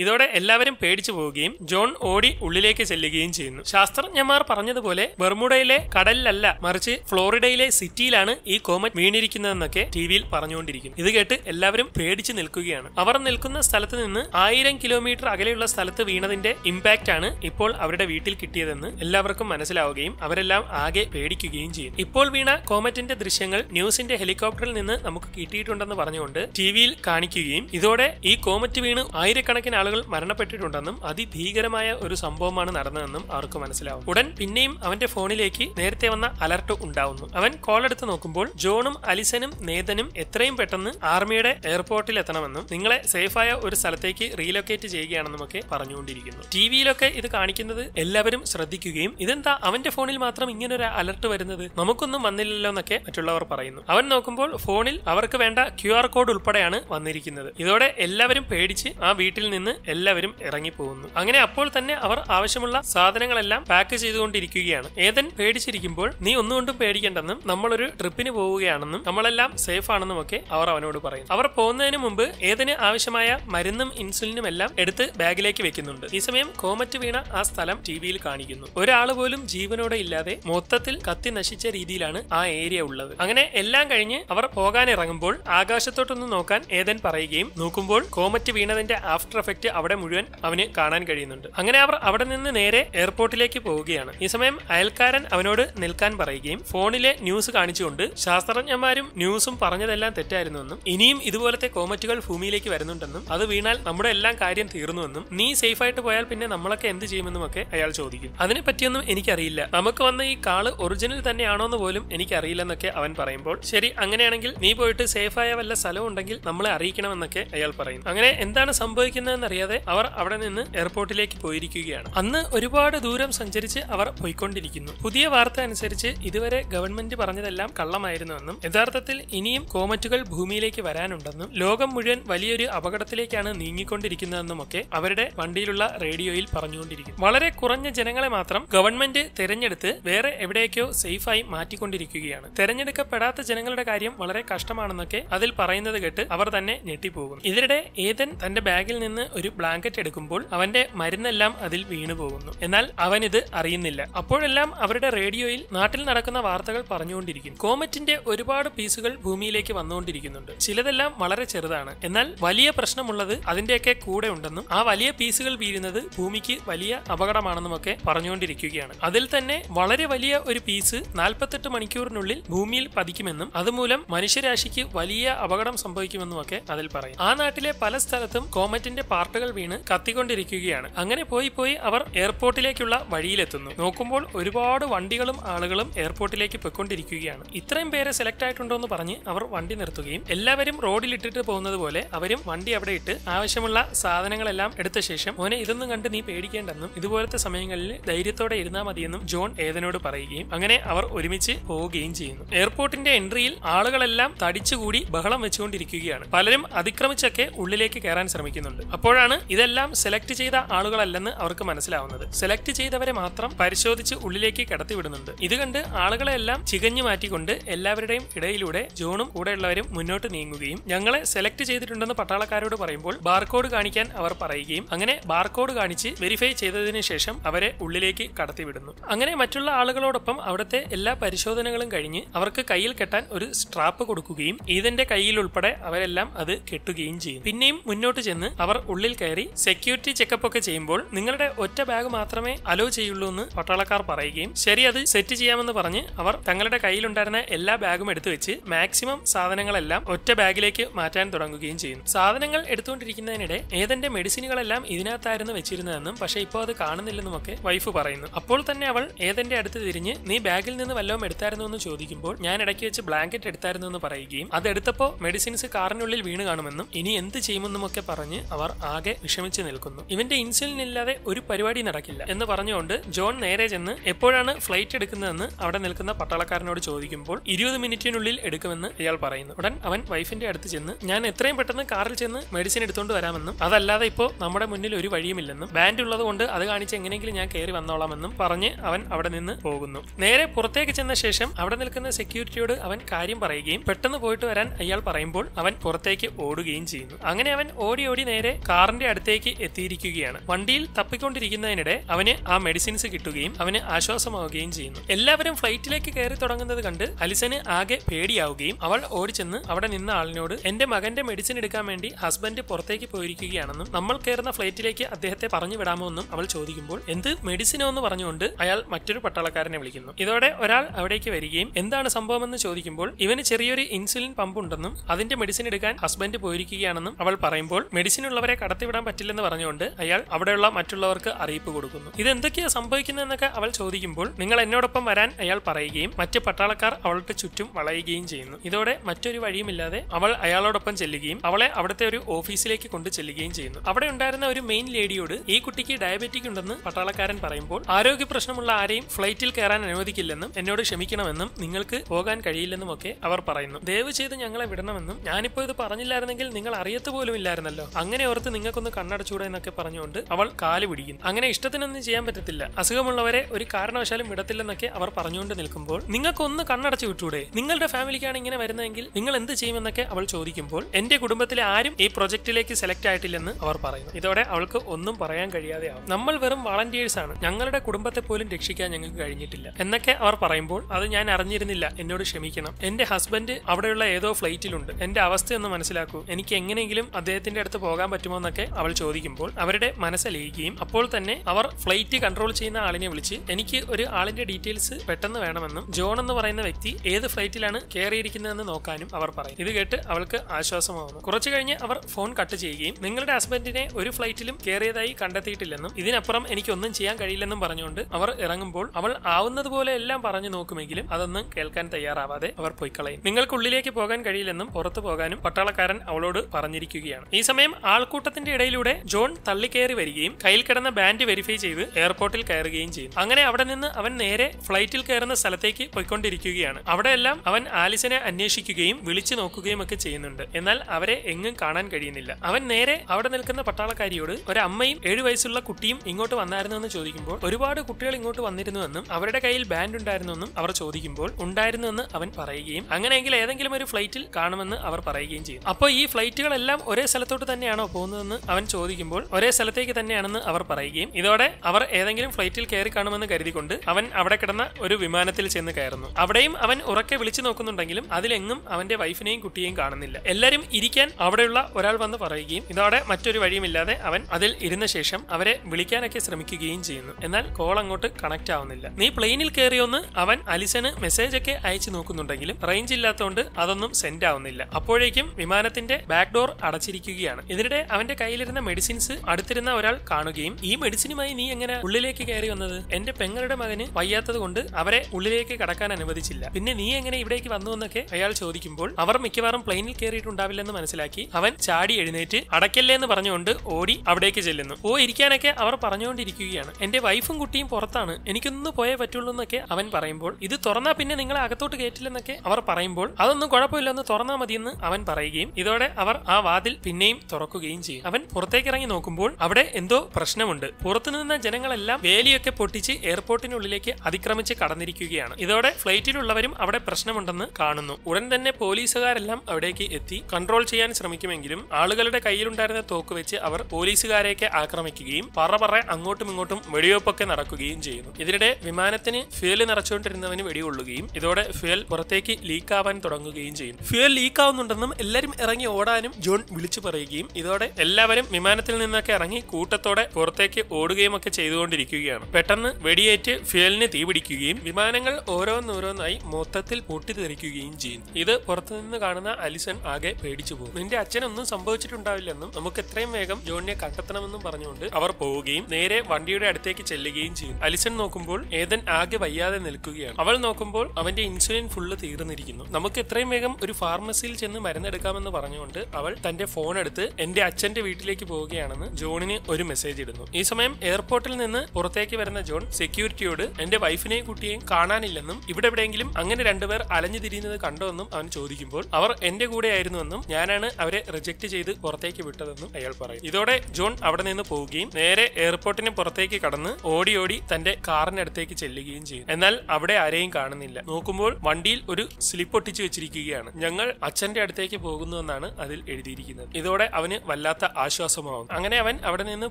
ഇതോടെ എല്ലാവരും പേടിച്ചു പോവുകയും ജോൺ ഓടി ഉള്ളിലേക്ക് ചെല്ലുകയും ചെയ്യുന്നു ശാസ്ത്രജ്ഞന്മാർ പറഞ്ഞതുപോലെ ബർമുഡയിലെ കടലിലല്ല മറിച്ച് ഫ്ലോറിഡയിലെ സിറ്റിയിലാണ് ഈ കോമറ്റ് വീണിരിക്കുന്നതെന്നൊക്കെ ടി വിയിൽ പറഞ്ഞുകൊണ്ടിരിക്കും ഇത് കേട്ട് എല്ലാവരും പേടിച്ചു നിൽക്കുകയാണ് അവർ നിൽക്കുന്ന സ്ഥലത്ത് നിന്ന് ആയിരം കിലോമീറ്റർ അകലെയുള്ള സ്ഥലത്ത് വീണതിന്റെ ഇമ്പാക്റ്റ് ആണ് ഇപ്പോൾ അവരുടെ വീട്ടിൽ കിട്ടിയതെന്ന് എല്ലാവർക്കും മനസ്സിലാവുകയും അവരെല്ലാം ആകെ പേടിക്കുകയും ചെയ്യും ഇപ്പോൾ വീണ കോമറ്റിന്റെ ദൃശ്യങ്ങൾ ന്യൂസിന്റെ ഹെലികോപ്റ്ററിൽ നിന്ന് നമുക്ക് കിട്ടിയിട്ടുണ്ടെന്ന് പറഞ്ഞുകൊണ്ട് ടി വിയിൽ കാണിക്കുകയും ഇതോടെ ഈ കോമറ്റ് വീണ് ആയിരക്കണക്കിന് ആളുകൾ മരണപ്പെട്ടിട്ടുണ്ടെന്നും അതിഭീകരമായ ഒരു സംഭവമാണ് നടന്നതെന്നും അവർക്ക് മനസ്സിലാവും ഉടൻ പിന്നെയും അവന്റെ ഫോണിലേക്ക് നേരത്തെ വന്ന അലർട്ട് ഉണ്ടാവുന്നു അവൻ കോൾ എടുത്ത് നോക്കുമ്പോൾ ജോണും അലിസനും നേതനും എത്രയും പെട്ടെന്ന് ആർമിയുടെ എയർപോർട്ടിൽ എത്തണമെന്നും നിങ്ങളെ സേഫായ ഒരു സ്ഥലത്തേക്ക് റീലൊക്കേറ്റ് ചെയ്യുകയാണെന്നും ഒക്കെ പറഞ്ഞുകൊണ്ടിരിക്കുന്നു ടി വിയിലൊക്കെ ഇത് കാണിക്കുന്നത് എല്ലാവരും ശ്രദ്ധിക്കുകയും ഇതെന്താ അവന്റെ ഫോണിൽ മാത്രം ഇങ്ങനെ ഒരു അലർട്ട് വരുന്നത് നമുക്കൊന്നും വന്നില്ലല്ലോ എന്നൊക്കെ മറ്റുള്ളവർ പറയുന്നു അവൻ നോക്കുമ്പോൾ ഫോണിൽ അവർക്ക് വേണ്ട ക്യു ആർ കോഡ് ഉൾപ്പെടെയാണ് വന്നിരിക്കുന്നത് ഇതോടെ എല്ലാവരും പേടിച്ച് ആ വീട്ടിൽ നിന്ന് എല്ലാവരും എല്ലാവരും ഇറങ്ങിപ്പോകുന്നു അങ്ങനെ അപ്പോൾ തന്നെ അവർ ആവശ്യമുള്ള സാധനങ്ങളെല്ലാം പാക്ക് ചെയ്തുകൊണ്ടിരിക്കുകയാണ് ഏതൻ പേടിച്ചിരിക്കുമ്പോൾ നീ ഒന്നുകൊണ്ടും പേടിക്കേണ്ടെന്നും നമ്മളൊരു ട്രിപ്പിന് പോവുകയാണെന്നും നമ്മളെല്ലാം സേഫ് ആണെന്നും ഒക്കെ അവർ അവനോട് പറയും അവർ പോകുന്നതിന് മുമ്പ് ഏതന് ആവശ്യമായ മരുന്നും ഇൻസുലിനും എല്ലാം എടുത്ത് ബാഗിലേക്ക് വെക്കുന്നുണ്ട് ഈ സമയം കോമറ്റ് വീണ ആ സ്ഥലം ടി വിയിൽ കാണിക്കുന്നു ഒരാൾ പോലും ജീവനോടെ ഇല്ലാതെ മൊത്തത്തിൽ കത്തി നശിച്ച രീതിയിലാണ് ആ ഏരിയ ഉള്ളത് അങ്ങനെ എല്ലാം കഴിഞ്ഞ് അവർ പോകാൻ ഇറങ്ങുമ്പോൾ ആകാശത്തോട്ടൊന്ന് നോക്കാൻ ഏതൻ പറയുകയും നോക്കുമ്പോൾ കോമറ്റ് വീണതിന്റെ ആഫ്റ്റർ എഫക്ട് ലൈറ്റ് അവിടെ മുഴുവൻ അവന് കാണാൻ കഴിയുന്നുണ്ട് അങ്ങനെ അവർ അവിടെ നിന്ന് നേരെ എയർപോർട്ടിലേക്ക് പോവുകയാണ് ഈ സമയം അയൽക്കാരൻ അവനോട് നിൽക്കാൻ പറയുകയും ഫോണിലെ ന്യൂസ് കാണിച്ചുകൊണ്ട് ശാസ്ത്രജ്ഞന്മാരും ന്യൂസും പറഞ്ഞതെല്ലാം തെറ്റായിരുന്നുവെന്നും ഇനിയും ഇതുപോലത്തെ കോമറ്റുകൾ ഭൂമിയിലേക്ക് വരുന്നുണ്ടെന്നും അത് വീണാൽ നമ്മുടെ എല്ലാം കാര്യം തീർന്നുവെന്നും നീ സേഫ് ആയിട്ട് പോയാൽ പിന്നെ നമ്മളൊക്കെ എന്ത് ചെയ്യുമെന്നും ഒക്കെ അയാൾ ചോദിക്കും അതിനെ പറ്റിയൊന്നും എനിക്കറിയില്ല നമുക്ക് വന്ന ഈ കാള് ഒറിജിനൽ തന്നെയാണോ എന്ന് പോലും എനിക്കറിയില്ലെന്നൊക്കെ അവൻ പറയുമ്പോൾ ശരി അങ്ങനെയാണെങ്കിൽ നീ പോയിട്ട് സേഫായ വല്ല സ്ഥലം ഉണ്ടെങ്കിൽ നമ്മളെ അറിയിക്കണമെന്നൊക്കെ അയാൾ പറയും അങ്ങനെ എന്താണ് സംഭവിക്കുന്നത് അറിയാതെ അവർ അവിടെ നിന്ന് എയർപോർട്ടിലേക്ക് പോയിരിക്കുകയാണ് അന്ന് ഒരുപാട് ദൂരം സഞ്ചരിച്ച് അവർ പോയിക്കൊണ്ടിരിക്കുന്നു പുതിയ വാർത്ത അനുസരിച്ച് ഇതുവരെ ഗവൺമെന്റ് പറഞ്ഞതെല്ലാം കള്ളമായിരുന്നുവെന്നും യഥാർത്ഥത്തിൽ ഇനിയും കോമറ്റുകൾ ഭൂമിയിലേക്ക് വരാനുണ്ടെന്നും ലോകം മുഴുവൻ വലിയൊരു അപകടത്തിലേക്കാണ് നീങ്ങിക്കൊണ്ടിരിക്കുന്നതെന്നുമൊക്കെ അവരുടെ വണ്ടിയിലുള്ള റേഡിയോയിൽ പറഞ്ഞുകൊണ്ടിരിക്കും വളരെ കുറഞ്ഞ ജനങ്ങളെ മാത്രം ഗവൺമെന്റ് തെരഞ്ഞെടുത്ത് വേറെ എവിടേക്കോ സേഫായി മാറ്റിക്കൊണ്ടിരിക്കുകയാണ് തെരഞ്ഞെടുക്കപ്പെടാത്ത ജനങ്ങളുടെ കാര്യം വളരെ കഷ്ടമാണെന്നൊക്കെ അതിൽ പറയുന്നത് കേട്ട് അവർ തന്നെ ഞെട്ടിപ്പോകും ഇതിനിടെ ഏതൻ തന്റെ ബാഗിൽ നിന്ന് ഒരു ബ്ലാങ്കറ്റ് എടുക്കുമ്പോൾ അവന്റെ മരുന്നെല്ലാം അതിൽ വീണു പോകുന്നു എന്നാൽ അവൻ ഇത് അറിയുന്നില്ല അപ്പോഴെല്ലാം അവരുടെ റേഡിയോയിൽ നാട്ടിൽ നടക്കുന്ന വാർത്തകൾ പറഞ്ഞുകൊണ്ടിരിക്കും കോമറ്റിന്റെ ഒരുപാട് പീസുകൾ ഭൂമിയിലേക്ക് വന്നുകൊണ്ടിരിക്കുന്നുണ്ട് ചിലതെല്ലാം വളരെ ചെറുതാണ് എന്നാൽ വലിയ പ്രശ്നമുള്ളത് അതിന്റെയൊക്കെ കൂടെ ഉണ്ടെന്നും ആ വലിയ പീസുകൾ വീഴുന്നത് ഭൂമിക്ക് വലിയ അപകടമാണെന്നും ഒക്കെ പറഞ്ഞുകൊണ്ടിരിക്കുകയാണ് അതിൽ തന്നെ വളരെ വലിയ ഒരു പീസ് നാൽപ്പത്തെട്ട് മണിക്കൂറിനുള്ളിൽ ഭൂമിയിൽ പതിക്കുമെന്നും അതുമൂലം മനുഷ്യരാശിക്ക് വലിയ അപകടം സംഭവിക്കുമെന്നും ഒക്കെ അതിൽ പറയും ആ നാട്ടിലെ പല സ്ഥലത്തും കോമറ്റിന്റെ പാർട്ടുകൾ വീണ് കത്തിക്കൊണ്ടിരിക്കുകയാണ് അങ്ങനെ പോയി പോയി അവർ എയർപോർട്ടിലേക്കുള്ള വഴിയിലെത്തുന്നു നോക്കുമ്പോൾ ഒരുപാട് വണ്ടികളും ആളുകളും എയർപോർട്ടിലേക്ക് പൊയ്ക്കൊണ്ടിരിക്കുകയാണ് ഇത്രയും പേരെ സെലക്ട് ആയിട്ടുണ്ടോ എന്ന് പറഞ്ഞ് അവർ വണ്ടി നിർത്തുകയും എല്ലാവരും റോഡിൽ ഇട്ടിട്ട് പോകുന്നത് പോലെ അവരും വണ്ടി അവിടെ ഇട്ട് ആവശ്യമുള്ള സാധനങ്ങളെല്ലാം എടുത്ത ശേഷം മോനെ ഇതൊന്നും കണ്ട് നീ പേടിക്കേണ്ടെന്നും ഇതുപോലത്തെ സമയങ്ങളിൽ ധൈര്യത്തോടെ ഇരുന്നാൽ മതിയെന്നും ജോൺ ഏതനോട് പറയുകയും അങ്ങനെ അവർ ഒരുമിച്ച് പോവുകയും ചെയ്യുന്നു എയർപോർട്ടിന്റെ എൻട്രിയിൽ ആളുകളെല്ലാം തടിച്ചുകൂടി ബഹളം വെച്ചുകൊണ്ടിരിക്കുകയാണ് പലരും അതിക്രമിച്ചൊക്കെ ഉള്ളിലേക്ക് കയറാൻ ശ്രമിക്കുന്നുണ്ട് അപ്പോൾ അപ്പോഴാണ് ഇതെല്ലാം സെലക്ട് ചെയ്ത ആളുകളല്ലെന്ന് അവർക്ക് മനസ്സിലാവുന്നത് സെലക്ട് ചെയ്തവരെ മാത്രം പരിശോധിച്ച് ഉള്ളിലേക്ക് കടത്തിവിടുന്നുണ്ട് ഇത് കണ്ട് ആളുകളെല്ലാം ചികഞ്ഞു മാറ്റിക്കൊണ്ട് എല്ലാവരുടെയും ഇടയിലൂടെ ജോണും കൂടെയുള്ളവരും മുന്നോട്ട് നീങ്ങുകയും ഞങ്ങളെ സെലക്ട് ചെയ്തിട്ടുണ്ടെന്ന് പട്ടാളക്കാരോട് പറയുമ്പോൾ ബാർകോഡ് കാണിക്കാൻ അവർ പറയുകയും അങ്ങനെ ബാർകോഡ് കാണിച്ച് വെരിഫൈ ചെയ്തതിനു ശേഷം അവരെ ഉള്ളിലേക്ക് കടത്തിവിടുന്നു അങ്ങനെ മറ്റുള്ള ആളുകളോടൊപ്പം അവിടുത്തെ എല്ലാ പരിശോധനകളും കഴിഞ്ഞ് അവർക്ക് കയ്യിൽ കെട്ടാൻ ഒരു സ്ട്രാപ്പ് കൊടുക്കുകയും ഈതന്റെ കയ്യിൽ ഉൾപ്പെടെ അവരെല്ലാം അത് കെട്ടുകയും ചെയ്യും പിന്നെയും മുന്നോട്ട് ചെന്ന് അവർ ഉള്ളിൽ കയറി സെക്യൂരിറ്റി ചെക്കപ്പ് ഒക്കെ ചെയ്യുമ്പോൾ നിങ്ങളുടെ ഒറ്റ ബാഗ് മാത്രമേ അലോ ചെയ്യുള്ളൂ എന്ന് പട്ടാളക്കാർ പറയുകയും ശരി അത് സെറ്റ് ചെയ്യാമെന്ന് പറഞ്ഞ് അവർ തങ്ങളുടെ കയ്യിലുണ്ടായിരുന്ന എല്ലാ ബാഗും എടുത്തു വെച്ച് മാക്സിമം സാധനങ്ങളെല്ലാം ഒറ്റ ബാഗിലേക്ക് മാറ്റാൻ തുടങ്ങുകയും ചെയ്യുന്നു സാധനങ്ങൾ എടുത്തുകൊണ്ടിരിക്കുന്നതിനിടെ ഏതെന്റെ മെഡിസിനുകളെല്ലാം ഇതിനകത്തായിരുന്നു വെച്ചിരുന്നതെന്നും പക്ഷെ ഇപ്പോൾ അത് കാണുന്നില്ലെന്നും ഒക്കെ വൈഫ് പറയുന്നു അപ്പോൾ തന്നെ അവൾ ഏതെന്റെ അടുത്ത് തിരിഞ്ഞ് നീ ബാഗിൽ നിന്ന് വല്ലതും എടുത്തായിരുന്നു എന്ന് ചോദിക്കുമ്പോൾ ഞാൻ ഇടയ്ക്ക് വെച്ച് ബ്ലാങ്കറ്റ് എടുത്തായിരുന്നു എന്ന് പറയുകയും എടുത്തപ്പോൾ മെഡിസിൻസ് കാറിനുള്ളിൽ വീണ് കാണുമെന്നും ഇനി എന്ത് ചെയ്യുമെന്നും ഒക്കെ പറഞ്ഞ് അവർ ആ ആകെ വിഷമിച്ച് നിൽക്കുന്നു ഇവന്റെ ഇൻസുലിൻ ഇല്ലാതെ ഒരു പരിപാടി നടക്കില്ല എന്ന് പറഞ്ഞുകൊണ്ട് ജോൺ നേരെ ചെന്ന് എപ്പോഴാണ് ഫ്ലൈറ്റ് എടുക്കുന്നതെന്ന് അവിടെ നിൽക്കുന്ന പട്ടാളക്കാരനോട് ചോദിക്കുമ്പോൾ ഇരുപത് മിനിറ്റിനുള്ളിൽ എടുക്കുമെന്ന് ഇയാൾ പറയുന്നു ഉടൻ അവൻ വൈഫിന്റെ അടുത്ത് ചെന്ന് ഞാൻ എത്രയും പെട്ടെന്ന് കാറിൽ ചെന്ന് മെഡിസിൻ എടുത്തുകൊണ്ട് വരാമെന്നും അതല്ലാതെ ഇപ്പോൾ നമ്മുടെ മുന്നിൽ ഒരു വഴിയുമില്ലെന്നും ബാൻഡ് ഉള്ളത് കൊണ്ട് അത് കാണിച്ച് എങ്ങനെയെങ്കിലും ഞാൻ കയറി വന്നോളാമെന്നും പറഞ്ഞ് അവൻ അവിടെ നിന്ന് പോകുന്നു നേരെ പുറത്തേക്ക് ചെന്ന ശേഷം അവിടെ നിൽക്കുന്ന സെക്യൂരിറ്റിയോട് അവൻ കാര്യം പറയുകയും പെട്ടെന്ന് പോയിട്ട് വരാൻ അയാൾ പറയുമ്പോൾ അവൻ പുറത്തേക്ക് ഓടുകയും ചെയ്യുന്നു അങ്ങനെ അവൻ ഓടി ഓടി നേരെ കാർ കാറിന്റെ അടുത്തേക്ക് എത്തിയിരിക്കുകയാണ് വണ്ടിയിൽ തപ്പിക്കൊണ്ടിരിക്കുന്നതിനിടെ അവന് ആ മെഡിസിൻസ് കിട്ടുകയും അവന് ആശ്വാസമാവുകയും ചെയ്യുന്നു എല്ലാവരും ഫ്ലൈറ്റിലേക്ക് കയറി തുടങ്ങുന്നത് കണ്ട് അലിസന് ആകെ പേടിയാവുകയും അവൾ ഓടിച്ചെന്ന് അവിടെ നിന്ന ആളിനോട് എന്റെ മകന്റെ മെഡിസിൻ എടുക്കാൻ വേണ്ടി ഹസ്ബൻഡ് പുറത്തേക്ക് പോയിരിക്കുകയാണെന്നും നമ്മൾ കയറുന്ന ഫ്ലൈറ്റിലേക്ക് അദ്ദേഹത്തെ പറഞ്ഞു വിടാമോ എന്നും അവൾ ചോദിക്കുമ്പോൾ എന്ത് മെഡിസിനോ എന്ന് പറഞ്ഞുകൊണ്ട് അയാൾ മറ്റൊരു പട്ടാളക്കാരനെ വിളിക്കുന്നു ഇതോടെ ഒരാൾ അവിടേക്ക് വരികയും എന്താണ് സംഭവമെന്ന് ചോദിക്കുമ്പോൾ ഇവന് ചെറിയൊരു ഇൻസുലിൻ പമ്പ് ഉണ്ടെന്നും അതിന്റെ മെഡിസിൻ എടുക്കാൻ ഹസ്ബൻഡ് പോയിരിക്കുകയാണെന്നും അവൾ പറയുമ്പോൾ മെഡിസിൻ ഉള്ളവരെ കടത്തിവിടാൻ പറ്റില്ലെന്ന് പറഞ്ഞുകൊണ്ട് അയാൾ അവിടെയുള്ള മറ്റുള്ളവർക്ക് അറിയിപ്പ് കൊടുക്കുന്നു ഇത് ഇതെന്തൊക്കെയാ സംഭവിക്കുന്നതെന്നൊക്കെ അവൾ ചോദിക്കുമ്പോൾ നിങ്ങൾ എന്നോടൊപ്പം വരാൻ അയാൾ പറയുകയും മറ്റ് പട്ടാളക്കാർ അവളുടെ ചുറ്റും വളയുകയും ചെയ്യുന്നു ഇതോടെ മറ്റൊരു വഴിയുമില്ലാതെ അവൾ അയാളോടൊപ്പം ചെല്ലുകയും അവളെ അവിടുത്തെ ഒരു ഓഫീസിലേക്ക് കൊണ്ട് ചെല്ലുകയും ചെയ്യുന്നു അവിടെ ഉണ്ടായിരുന്ന ഒരു മെയിൻ ലേഡിയോട് ഈ കുട്ടിക്ക് ഡയബറ്റിക് ഉണ്ടെന്ന് പട്ടാളക്കാരൻ പറയുമ്പോൾ ആരോഗ്യ പ്രശ്നമുള്ള ആരെയും ഫ്ലൈറ്റിൽ കയറാൻ അനുവദിക്കില്ലെന്നും എന്നോട് ക്ഷമിക്കണമെന്നും നിങ്ങൾക്ക് പോകാൻ കഴിയില്ലെന്നും ഒക്കെ അവർ പറയുന്നു ദയവ് ചെയ്ത് ഞങ്ങളെ വിടണമെന്നും ഞാനിപ്പോ ഇത് പറഞ്ഞില്ലായിരുന്നെങ്കിൽ നിങ്ങൾ അറിയത്ത് പോലും ഇല്ലായിരുന്നല്ലോ അങ്ങനെ ഓർത്ത് നിങ്ങൾക്കൊന്ന് കണ്ണടച്ചൂടെ എന്നൊക്കെ പറഞ്ഞുകൊണ്ട് അവൾ കാല് പിടിക്കുന്നു അങ്ങനെ ഇഷ്ടത്തിനൊന്നും ചെയ്യാൻ പറ്റത്തില്ല അസുഖമുള്ളവരെ ഒരു കാരണവശാലും വിടത്തില്ലെന്നൊക്കെ അവർ പറഞ്ഞുകൊണ്ട് നിൽക്കുമ്പോൾ നിങ്ങൾക്കൊന്ന് കണ്ണടച്ചു വിട്ടൂടെ നിങ്ങളുടെ ഫാമിലിക്കാണ് ഇങ്ങനെ വരുന്നതെങ്കിൽ നിങ്ങൾ എന്ത് ചെയ്യുമെന്നൊക്കെ അവൾ ചോദിക്കുമ്പോൾ എന്റെ കുടുംബത്തിലെ ആരും ഈ പ്രൊജക്ടിലേക്ക് സെലക്ട് ആയിട്ടില്ലെന്ന് അവർ പറയുന്നു ഇതോടെ അവൾക്ക് ഒന്നും പറയാൻ കഴിയാതെയാവും നമ്മൾ വെറും വളണ്ടിയേഴ്സ് ആണ് ഞങ്ങളുടെ കുടുംബത്തെ പോലും രക്ഷിക്കാൻ ഞങ്ങൾക്ക് കഴിഞ്ഞിട്ടില്ല എന്നൊക്കെ അവർ പറയുമ്പോൾ അത് ഞാൻ അറിഞ്ഞിരുന്നില്ല എന്നോട് ക്ഷമിക്കണം എന്റെ ഹസ്ബൻഡ് അവിടെയുള്ള ഏതോ ഫ്ലൈറ്റിലുണ്ട് എന്റെ അവസ്ഥ മനസ്സിലാക്കൂ എനിക്ക് എങ്ങനെയെങ്കിലും അദ്ദേഹത്തിന്റെ അടുത്ത് പോകാൻ പറ്റുമോ എന്നൊക്കെ അവൾ ചോദിക്കുമ്പോൾ അവരുടെ മനസ്സലിയിക്കുകയും അപ്പോൾ തന്നെ അവർ ഫ്ലൈറ്റ് കൺട്രോൾ ചെയ്യുന്ന ആളിനെ വിളിച്ച് എനിക്ക് ഒരു ആളിന്റെ ഡീറ്റെയിൽസ് പെട്ടെന്ന് വേണമെന്നും ജോൺ എന്ന് പറയുന്ന വ്യക്തി ഏത് ഫ്ലൈറ്റിലാണ് കയറിയിരിക്കുന്നതെന്ന് നോക്കാനും അവർ പറയും ഇത് കേട്ട് അവൾക്ക് ആശ്വാസമാവുന്നു കുറച്ചു കഴിഞ്ഞ് അവർ ഫോൺ കട്ട് ചെയ്യുകയും നിങ്ങളുടെ ഹസ്ബൻഡിനെ ഒരു ഫ്ലൈറ്റിലും കയറിയതായി കണ്ടെത്തിയിട്ടില്ലെന്നും ഇതിനപ്പുറം എനിക്കൊന്നും ചെയ്യാൻ കഴിയില്ലെന്നും പറഞ്ഞുകൊണ്ട് അവർ ഇറങ്ങുമ്പോൾ അവൾ ആവുന്നതുപോലെ എല്ലാം പറഞ്ഞു നോക്കുമെങ്കിലും അതൊന്നും കേൾക്കാൻ തയ്യാറാവാതെ അവർ പൊയ്ക്കളയും നിങ്ങൾക്കുള്ളിലേക്ക് പോകാൻ കഴിയില്ലെന്നും പുറത്തു പോകാനും പട്ടാളക്കാരൻ അവളോട് പറഞ്ഞിരിക്കുകയാണ് ഈ സമയം ആൾക്കൂട്ടത്തിന് സംഘത്തിന്റെ ഇടയിലൂടെ ജോൺ തള്ളിക്കയറി വരികയും കയ്യിൽ കിടന്ന ബാൻഡ് വെരിഫൈ ചെയ്ത് എയർപോർട്ടിൽ കയറുകയും ചെയ്യും അങ്ങനെ അവിടെ നിന്ന് അവൻ നേരെ ഫ്ലൈറ്റിൽ കയറുന്ന സ്ഥലത്തേക്ക് പോയിക്കൊണ്ടിരിക്കുകയാണ് അവിടെയെല്ലാം അവൻ ആലിസിനെ അന്വേഷിക്കുകയും വിളിച്ചു നോക്കുകയും ഒക്കെ ചെയ്യുന്നുണ്ട് എന്നാൽ അവരെ എങ്ങും കാണാൻ കഴിയുന്നില്ല അവൻ നേരെ അവിടെ നിൽക്കുന്ന പട്ടാളക്കാരിയോട് ഒരു അമ്മയും ഏഴു വയസ്സുള്ള കുട്ടിയും ഇങ്ങോട്ട് വന്നായിരുന്നു എന്ന് ചോദിക്കുമ്പോൾ ഒരുപാട് കുട്ടികൾ ഇങ്ങോട്ട് വന്നിരുന്നുവെന്നും അവരുടെ കയ്യിൽ ബാൻഡ് ഉണ്ടായിരുന്നുവെന്നും അവർ ചോദിക്കുമ്പോൾ ഉണ്ടായിരുന്നുവെന്ന് അവൻ പറയുകയും അങ്ങനെയെങ്കിൽ ഏതെങ്കിലും ഒരു ഫ്ലൈറ്റിൽ കാണുമെന്ന് അവർ പറയുകയും ചെയ്യും അപ്പോൾ ഈ ഫ്ലൈറ്റുകളെല്ലാം ഒരേ സ്ഥലത്തോട്ട് തന്നെയാണോ പോകുന്നത് പോകുന്നതെന്ന് അവൻ ചോദിക്കുമ്പോൾ ഒരേ സ്ഥലത്തേക്ക് തന്നെയാണെന്ന് അവർ പറയുകയും ഇതോടെ അവർ ഏതെങ്കിലും ഫ്ലൈറ്റിൽ കയറി കാണുമെന്ന് കരുതിക്കൊണ്ട് അവൻ അവിടെ കിടന്ന ഒരു വിമാനത്തിൽ ചെന്ന് കയറുന്നു അവിടെയും അവൻ ഉറക്കെ വിളിച്ചു നോക്കുന്നുണ്ടെങ്കിലും അതിലെങ്ങും അവന്റെ വൈഫിനെയും കുട്ടിയെയും കാണുന്നില്ല എല്ലാവരും ഇരിക്കാൻ അവിടെയുള്ള ഒരാൾ വന്ന് പറയുകയും ഇതോടെ മറ്റൊരു വഴിയുമില്ലാതെ അവൻ അതിൽ ഇരുന്ന ശേഷം അവരെ വിളിക്കാനൊക്കെ ശ്രമിക്കുകയും ചെയ്യുന്നു എന്നാൽ കോൾ അങ്ങോട്ട് കണക്ട് ആവുന്നില്ല നീ പ്ലെയിനിൽ കയറിയൊന്ന് അവൻ അലിസന് മെസ്സേജ് ഒക്കെ അയച്ചു നോക്കുന്നുണ്ടെങ്കിലും റേഞ്ച് ഇല്ലാത്തതുകൊണ്ട് അതൊന്നും സെൻഡ് ആവുന്നില്ല അപ്പോഴേക്കും വിമാനത്തിന്റെ ബാക്ക് ഡോർ അടച്ചിരിക്കുകയാണ് ഇതിനിടെ അവന്റെ അവന്റെ കയ്യിലിരുന്ന മെഡിസിൻസ് അടുത്തിരുന്ന ഒരാൾ കാണുകയും ഈ മെഡിസിനുമായി നീ എങ്ങനെ ഉള്ളിലേക്ക് കയറി വന്നത് എന്റെ പെങ്ങളുടെ മകന് വയ്യാത്തത് കൊണ്ട് അവരെ ഉള്ളിലേക്ക് കടക്കാൻ അനുവദിച്ചില്ല പിന്നെ നീ എങ്ങനെ ഇവിടേക്ക് വന്നു എന്നൊക്കെ അയാൾ ചോദിക്കുമ്പോൾ അവർ മിക്കവാറും പ്ലെയിനിൽ കയറിയിട്ടുണ്ടാവില്ലെന്ന് മനസ്സിലാക്കി അവൻ ചാടി എഴുന്നേറ്റ് അടക്കല്ലേ എന്ന് പറഞ്ഞുകൊണ്ട് ഓടി അവിടേക്ക് ചെല്ലുന്നു ഓ ഇരിക്കാനൊക്കെ അവർ പറഞ്ഞുകൊണ്ടിരിക്കുകയാണ് എന്റെ വൈഫും കുട്ടിയും പുറത്താണ് എനിക്കൊന്ന് പോയേ പറ്റുള്ളൂ എന്നൊക്കെ അവൻ പറയുമ്പോൾ ഇത് തുറന്നാ പിന്നെ നിങ്ങളെ അകത്തോട്ട് കയറ്റില്ലെന്നൊക്കെ അവർ പറയുമ്പോൾ അതൊന്നും കുഴപ്പമില്ലെന്ന് തുറന്നാ മതിയെന്ന് അവൻ പറയുകയും ഇതോടെ അവർ ആ വാതിൽ പിന്നെയും തുറക്കുകയും ചെയ്യും അവൻ പുറത്തേക്ക് ഇറങ്ങി നോക്കുമ്പോൾ അവിടെ എന്തോ പ്രശ്നമുണ്ട് പുറത്തുനിന്ന ജനങ്ങളെല്ലാം വേലിയൊക്കെ പൊട്ടിച്ച് എയർപോർട്ടിനുള്ളിലേക്ക് അതിക്രമിച്ച് കടന്നിരിക്കുകയാണ് ഇതോടെ ഫ്ലൈറ്റിലുള്ളവരും അവിടെ പ്രശ്നമുണ്ടെന്ന് കാണുന്നു ഉടൻ തന്നെ പോലീസുകാരെല്ലാം അവിടേക്ക് എത്തി കൺട്രോൾ ചെയ്യാൻ ശ്രമിക്കുമെങ്കിലും ആളുകളുടെ കയ്യിലുണ്ടായിരുന്ന തോക്ക് വെച്ച് അവർ പോലീസുകാരെയൊക്കെ ആക്രമിക്കുകയും പറ പറ അങ്ങോട്ടും ഇങ്ങോട്ടും വെടിവെപ്പൊക്കെ നടക്കുകയും ചെയ്യുന്നു ഇതിനിടെ വിമാനത്തിന് ഫ്യൂൽ നിറച്ചുകൊണ്ടിരുന്നവന് വെടികൊള്ളുകയും ഇതോടെ ഫ്യൂൽ പുറത്തേക്ക് ലീക്ക് ആവാൻ തുടങ്ങുകയും ചെയ്യുന്നു ഫ്യൂൽ ലീക്ക് ആവുന്നുണ്ടെന്നും എല്ലാവരും ഇറങ്ങി ഓടാനും ജോൺ വിളിച്ചു പറയുകയും ഇതോടെ എല്ലാവരും വിമാനത്തിൽ നിന്നൊക്കെ ഇറങ്ങി കൂട്ടത്തോടെ പുറത്തേക്ക് ഓടുകയും ഒക്കെ ചെയ്തുകൊണ്ടിരിക്കുകയാണ് പെട്ടെന്ന് വെടിയേറ്റ് ഫ്യൂലിന് തീപിടിക്കുകയും വിമാനങ്ങൾ ഓരോന്നോരോന്നായി മൊത്തത്തിൽ പൊട്ടിത്തെറിക്കുകയും ചെയ്യുന്നു ഇത് നിന്ന് കാണുന്ന അലിസൺ ആകെ പേടിച്ചു പോകും നിന്റെ അച്ഛനൊന്നും സംഭവിച്ചിട്ടുണ്ടാവില്ലെന്നും നമുക്ക് എത്രയും വേഗം ജോണിനെ കണ്ടെത്തണമെന്നും പറഞ്ഞുകൊണ്ട് അവർ പോവുകയും നേരെ വണ്ടിയുടെ അടുത്തേക്ക് ചെല്ലുകയും ചെയ്യും അലിസൺ നോക്കുമ്പോൾ ഏതൻ ആകെ വയ്യാതെ നിൽക്കുകയാണ് അവൾ നോക്കുമ്പോൾ അവന്റെ ഇൻസുലിൻ ഫുള്ള് തീർന്നിരിക്കുന്നു നമുക്ക് എത്രയും വേഗം ഒരു ഫാർമസിയിൽ ചെന്ന് മരുന്നെടുക്കാമെന്ന് പറഞ്ഞുകൊണ്ട് അവൾ തന്റെ ഫോൺ എടുത്ത് എന്റെ അച്ഛന്റെ ജോണിന്റെ വീട്ടിലേക്ക് പോവുകയാണെന്ന് ജോണിന് ഒരു മെസ്സേജ് ഇടുന്നു ഈ സമയം എയർപോർട്ടിൽ നിന്ന് പുറത്തേക്ക് വരുന്ന ജോൺ സെക്യൂരിറ്റിയോട് എന്റെ വൈഫിനെയും കുട്ടിയെയും കാണാനില്ലെന്നും ഇവിടെ എവിടെയെങ്കിലും അങ്ങനെ രണ്ടുപേർ അലഞ്ഞു തിരിയുന്നത് കണ്ടോന്നും അവൻ ചോദിക്കുമ്പോൾ അവർ എന്റെ ആയിരുന്നുവെന്നും ഞാനാണ് അവരെ റിജക്ട് ചെയ്ത് പുറത്തേക്ക് വിട്ടതെന്നും അയാൾ പറയും ഇതോടെ ജോൺ അവിടെ നിന്ന് പോവുകയും നേരെ എയർപോർട്ടിന് പുറത്തേക്ക് കടന്ന് ഓടി ഓടി തന്റെ കാറിനടുത്തേക്ക് ചെല്ലുകയും ചെയ്യും എന്നാൽ അവിടെ ആരെയും കാണുന്നില്ല നോക്കുമ്പോൾ വണ്ടിയിൽ ഒരു സ്ലിപ്പ് ഒട്ടിച്ചു വെച്ചിരിക്കുകയാണ് ഞങ്ങൾ അച്ഛന്റെ അടുത്തേക്ക് പോകുന്നുവെന്നാണ് അതിൽ എഴുതിയിരിക്കുന്നത് ഇതോടെ അവന് വല്ലാത്ത ആശ്വാസമാവും അങ്ങനെ അവൻ അവിടെ നിന്ന്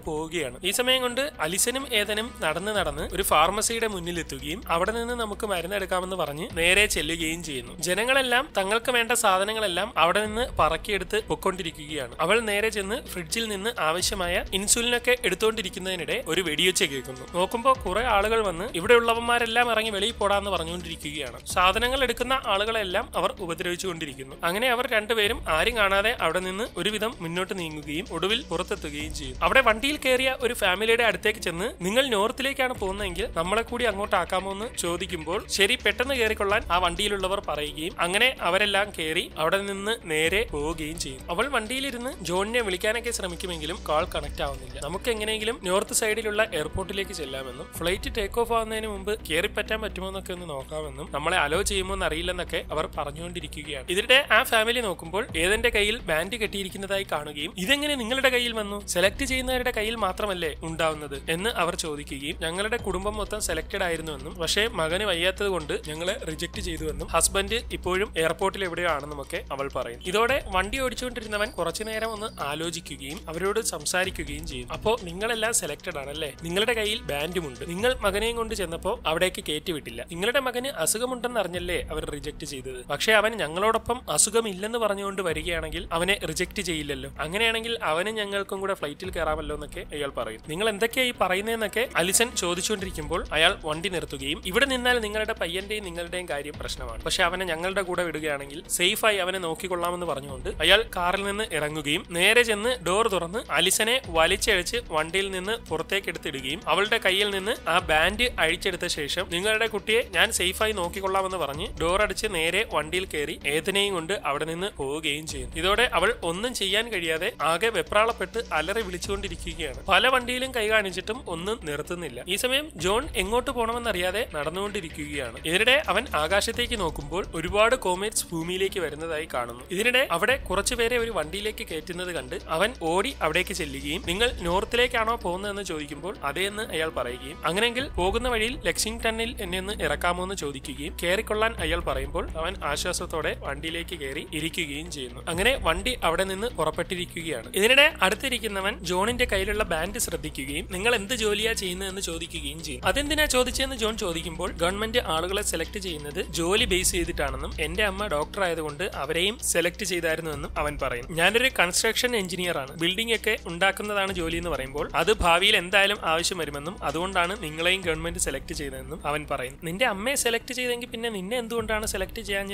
പോവുകയാണ് ഈ സമയം കൊണ്ട് അലിസനും ഏതനും നടന്ന് നടന്ന് ഒരു ഫാർമസിയുടെ മുന്നിലെത്തുകയും അവിടെ നിന്ന് നമുക്ക് മരുന്നെടുക്കാമെന്ന് പറഞ്ഞ് നേരെ ചെല്ലുകയും ചെയ്യുന്നു ജനങ്ങളെല്ലാം തങ്ങൾക്ക് വേണ്ട സാധനങ്ങളെല്ലാം അവിടെ നിന്ന് പറക്കിയെടുത്ത് പൊക്കൊണ്ടിരിക്കുകയാണ് അവൾ നേരെ ചെന്ന് ഫ്രിഡ്ജിൽ നിന്ന് ആവശ്യമായ ഇൻസുലിനൊക്കെ എടുത്തുകൊണ്ടിരിക്കുന്നതിനിടെ ഒരു വെടിയൊച്ച കേൾക്കുന്നു നോക്കുമ്പോൾ കുറെ ആളുകൾ വന്ന് ഇവിടെ ഉള്ളവന്മാരെല്ലാം ഇറങ്ങി വെളിയിൽ പോടാന്ന് പറഞ്ഞുകൊണ്ടിരിക്കുകയാണ് സാധനങ്ങൾ എടുക്കുന്ന ആളുകളെല്ലാം അവർ ഉപദ്രവിച്ചുകൊണ്ടിരിക്കുന്നു അങ്ങനെ അവർ രണ്ടുപേരും ആരും കാണാതെ അവിടെ നിന്ന് ഒരുവിധം മുന്നോട്ട് നീങ്ങുകയും ഒടുവിൽ പുറത്തെത്തുകയും ചെയ്യും അവിടെ വണ്ടിയിൽ കയറിയ ഒരു ഫാമിലിയുടെ അടുത്തേക്ക് ചെന്ന് നിങ്ങൾ നോർത്തിലേക്കാണ് പോകുന്നതെങ്കിൽ നമ്മളെ കൂടി അങ്ങോട്ടാക്കാമോ എന്ന് ചോദിക്കുമ്പോൾ ശരി പെട്ടെന്ന് കയറിക്കൊള്ളാൻ ആ വണ്ടിയിലുള്ളവർ പറയുകയും അങ്ങനെ അവരെല്ലാം കയറി അവിടെ നിന്ന് നേരെ പോവുകയും ചെയ്യും അവൾ വണ്ടിയിലിരുന്ന് ജോണിനെ വിളിക്കാനൊക്കെ ശ്രമിക്കുമെങ്കിലും കാൾ കണക്ട് ആവുന്നില്ല നമുക്ക് എങ്ങനെയെങ്കിലും നോർത്ത് സൈഡിലുള്ള എയർപോർട്ടിലേക്ക് ചെല്ലാമെന്നും ഫ്ലൈറ്റ് ടേക്ക് ഓഫ് ആവുന്നതിന് മുമ്പ് കയറിപ്പറ്റാൻ പറ്റുമോ എന്നൊക്കെ ഒന്ന് നോക്കാമെന്നും നമ്മളെ അലോ ചെയ്യുമോ എന്നറിയില്ലെന്നൊക്കെ അവർ പറഞ്ഞുകൊണ്ടിരിക്കുകയാണ് ഇതിനിടെ ആ ഫാമിലി നോക്കുമ്പോൾ ഏതെന്റെ കയ്യിൽ ബാൻഡ് കെട്ടിയിരിക്കുന്നതായി കാണുകയും ഇതെങ്ങനെ നിങ്ങളുടെ കയ്യിൽ വന്നു സെലക്ട് ചെയ്യുന്നവരുടെ കയ്യിൽ മാത്രമല്ലേ ഉണ്ടാവുന്നത് എന്ന് അവർ ചോദിക്കുകയും ഞങ്ങളുടെ കുടുംബം മൊത്തം സെലക്റ്റഡ് ആയിരുന്നുവെന്നും പക്ഷേ മകന് വയ്യാത്തത് കൊണ്ട് ഞങ്ങളെ റിജക്ട് ചെയ്തുവെന്നും ഹസ്ബൻഡ് ഇപ്പോഴും എയർപോർട്ടിൽ എവിടെയോ ആണെന്നുമൊക്കെ അവൾ പറയും ഇതോടെ വണ്ടി ഓടിച്ചുകൊണ്ടിരുന്നവൻ കുറച്ചു നേരം ഒന്ന് ആലോചിക്കുകയും അവരോട് സംസാരിക്കുകയും ചെയ്യും അപ്പോൾ നിങ്ങളെല്ലാം സെലക്റ്റഡ് ആണല്ലേ നിങ്ങളുടെ കയ്യിൽ ബാൻഡുമുണ്ട് നിങ്ങൾ മകനെയും കൊണ്ട് ചെന്നപ്പോൾ അവിടേക്ക് കയറ്റിവിട്ടില്ല നിങ്ങളുടെ മകന് അസുഖമുണ്ടെന്ന് അറിഞ്ഞല്ലേ അവർ റിജക്ട് ചെയ്തത് പക്ഷേ അവൻ ഞങ്ങളോടൊപ്പം അസുഖമില്ലെന്ന് പറഞ്ഞുകൊണ്ട് വരികയാണെങ്കിൽ അവനെ റിജക്ട് ചെയ്യില്ലല്ലോ അങ്ങനെയാണെങ്കിൽ അവനും ഞങ്ങൾക്കും കൂടെ ഫ്ലൈറ്റിൽ കയറാമല്ലോ എന്നൊക്കെ അയാൾ പറയും നിങ്ങൾ എന്തൊക്കെയായി പറയുന്നതെന്നൊക്കെ അലിസൺ ചോദിച്ചുകൊണ്ടിരിക്കുമ്പോൾ അയാൾ വണ്ടി നിർത്തുകയും ഇവിടെ നിന്നാൽ നിങ്ങളുടെ പയ്യന്റെയും നിങ്ങളുടെയും കാര്യം പ്രശ്നമാണ് പക്ഷെ അവനെ ഞങ്ങളുടെ കൂടെ വിടുകയാണെങ്കിൽ സേഫായി അവനെ നോക്കിക്കൊള്ളാമെന്ന് പറഞ്ഞുകൊണ്ട് അയാൾ കാറിൽ നിന്ന് ഇറങ്ങുകയും നേരെ ചെന്ന് ഡോർ തുറന്ന് അലിസനെ വലിച്ചഴിച്ച് വണ്ടിയിൽ നിന്ന് പുറത്തേക്ക് എടുത്തിടുകയും അവളുടെ കയ്യിൽ നിന്ന് ആ ബാൻഡ് അഴിച്ചെടുത്ത ശേഷം നിങ്ങളുടെ കുട്ടിയെ ഞാൻ സേഫായി നോക്കിക്കൊള്ളാമെന്ന് പറഞ്ഞ് ഡോർ അടിച്ച് നേരെ വണ്ടിയിൽ കയറി ഏതിനെയും കൊണ്ട് അവിടെ നിന്ന് പോവുകയും ചെയ്യുന്നു ഇതോടെ അവൾ ഒന്നും ചെയ്യാൻ കഴിയാതെ ആകെ വെപ്രാളപ്പെട്ട് അലറി വിളിച്ചുകൊണ്ടിരിക്കുകയാണ് പല വണ്ടിയിലും കൈ കാണിച്ചിട്ടും ഒന്നും നിർത്തുന്നില്ല ഈ സമയം ജോൺ എങ്ങോട്ട് പോകണമെന്നറിയാതെ നടന്നുകൊണ്ടിരിക്കുകയാണ് ഇതിനിടെ അവൻ ആകാശത്തേക്ക് നോക്കുമ്പോൾ ഒരുപാട് കോമേറ്റ്സ് ഭൂമിയിലേക്ക് വരുന്നതായി കാണുന്നു ഇതിനിടെ അവിടെ കുറച്ചുപേരെ ഒരു വണ്ടിയിലേക്ക് കയറ്റുന്നത് കണ്ട് അവൻ ഓടി അവിടേക്ക് ചെല്ലുകയും നിങ്ങൾ നോർത്തിലേക്കാണോ പോകുന്നതെന്ന് ചോദിക്കുമ്പോൾ അതേന്ന് അയാൾ പറയുകയും അങ്ങനെയെങ്കിൽ പോകുന്ന വഴിയിൽ ലെക്സിംഗ്ടണിൽ എന്നെ ഒന്ന് ഇറക്കാമോ എന്ന് ചോദിക്കുകയും കയറിക്കൊള്ളാൻ അയാൾ പറയുമ്പോൾ അവൻ ആശ്വാസത്തോടെ വണ്ടിയിലേക്ക് കയറി ഇരിക്കുകയും ചെയ്യുന്നു അങ്ങനെ വണ്ടി അവിടെ നിന്ന് പുറപ്പെട്ടിരിക്കുകയാണ് ഇതിനിടെ അടുത്തിരിക്കുന്നവൻ ജോണിന്റെ കയ്യിലുള്ള ബാൻഡ് ശ്രദ്ധിക്കുകയും നിങ്ങൾ എന്ത് ജോലിയാ ചെയ്യുന്നതെന്ന് ചോദിക്കുകയും ചെയ്യും അതെന്തിനാ ചോദിച്ചതെന്ന് ജോൺ ചോദിക്കുമ്പോൾ ഗവൺമെന്റ് ആളുകളെ സെലക്ട് ചെയ്യുന്നത് ജോലി ബേസ് ചെയ്തിട്ടാണെന്നും എന്റെ അമ്മ ഡോക്ടർ ആയതുകൊണ്ട് അവരെയും സെലക്ട് ചെയ്തായിരുന്നുവെന്നും അവൻ പറയും ഞാനൊരു കൺസ്ട്രക്ഷൻ എഞ്ചിനീയർ ആണ് ബിൽഡിംഗ് ഒക്കെ ഉണ്ടാക്കുന്നതാണ് ജോലി എന്ന് പറയുമ്പോൾ അത് ഭാവിയിൽ എന്തായാലും ആവശ്യം വരുമെന്നും അതുകൊണ്ടാണ് നിങ്ങളെയും ഗവൺമെന്റ് സെലക്ട് ചെയ്തതെന്നും അവൻ പറയും നിന്റെ അമ്മയെ സെലക്ട് ചെയ്തെങ്കിൽ പിന്നെ നിന്നെ എന്തുകൊണ്ടാണ് സെലക്ട്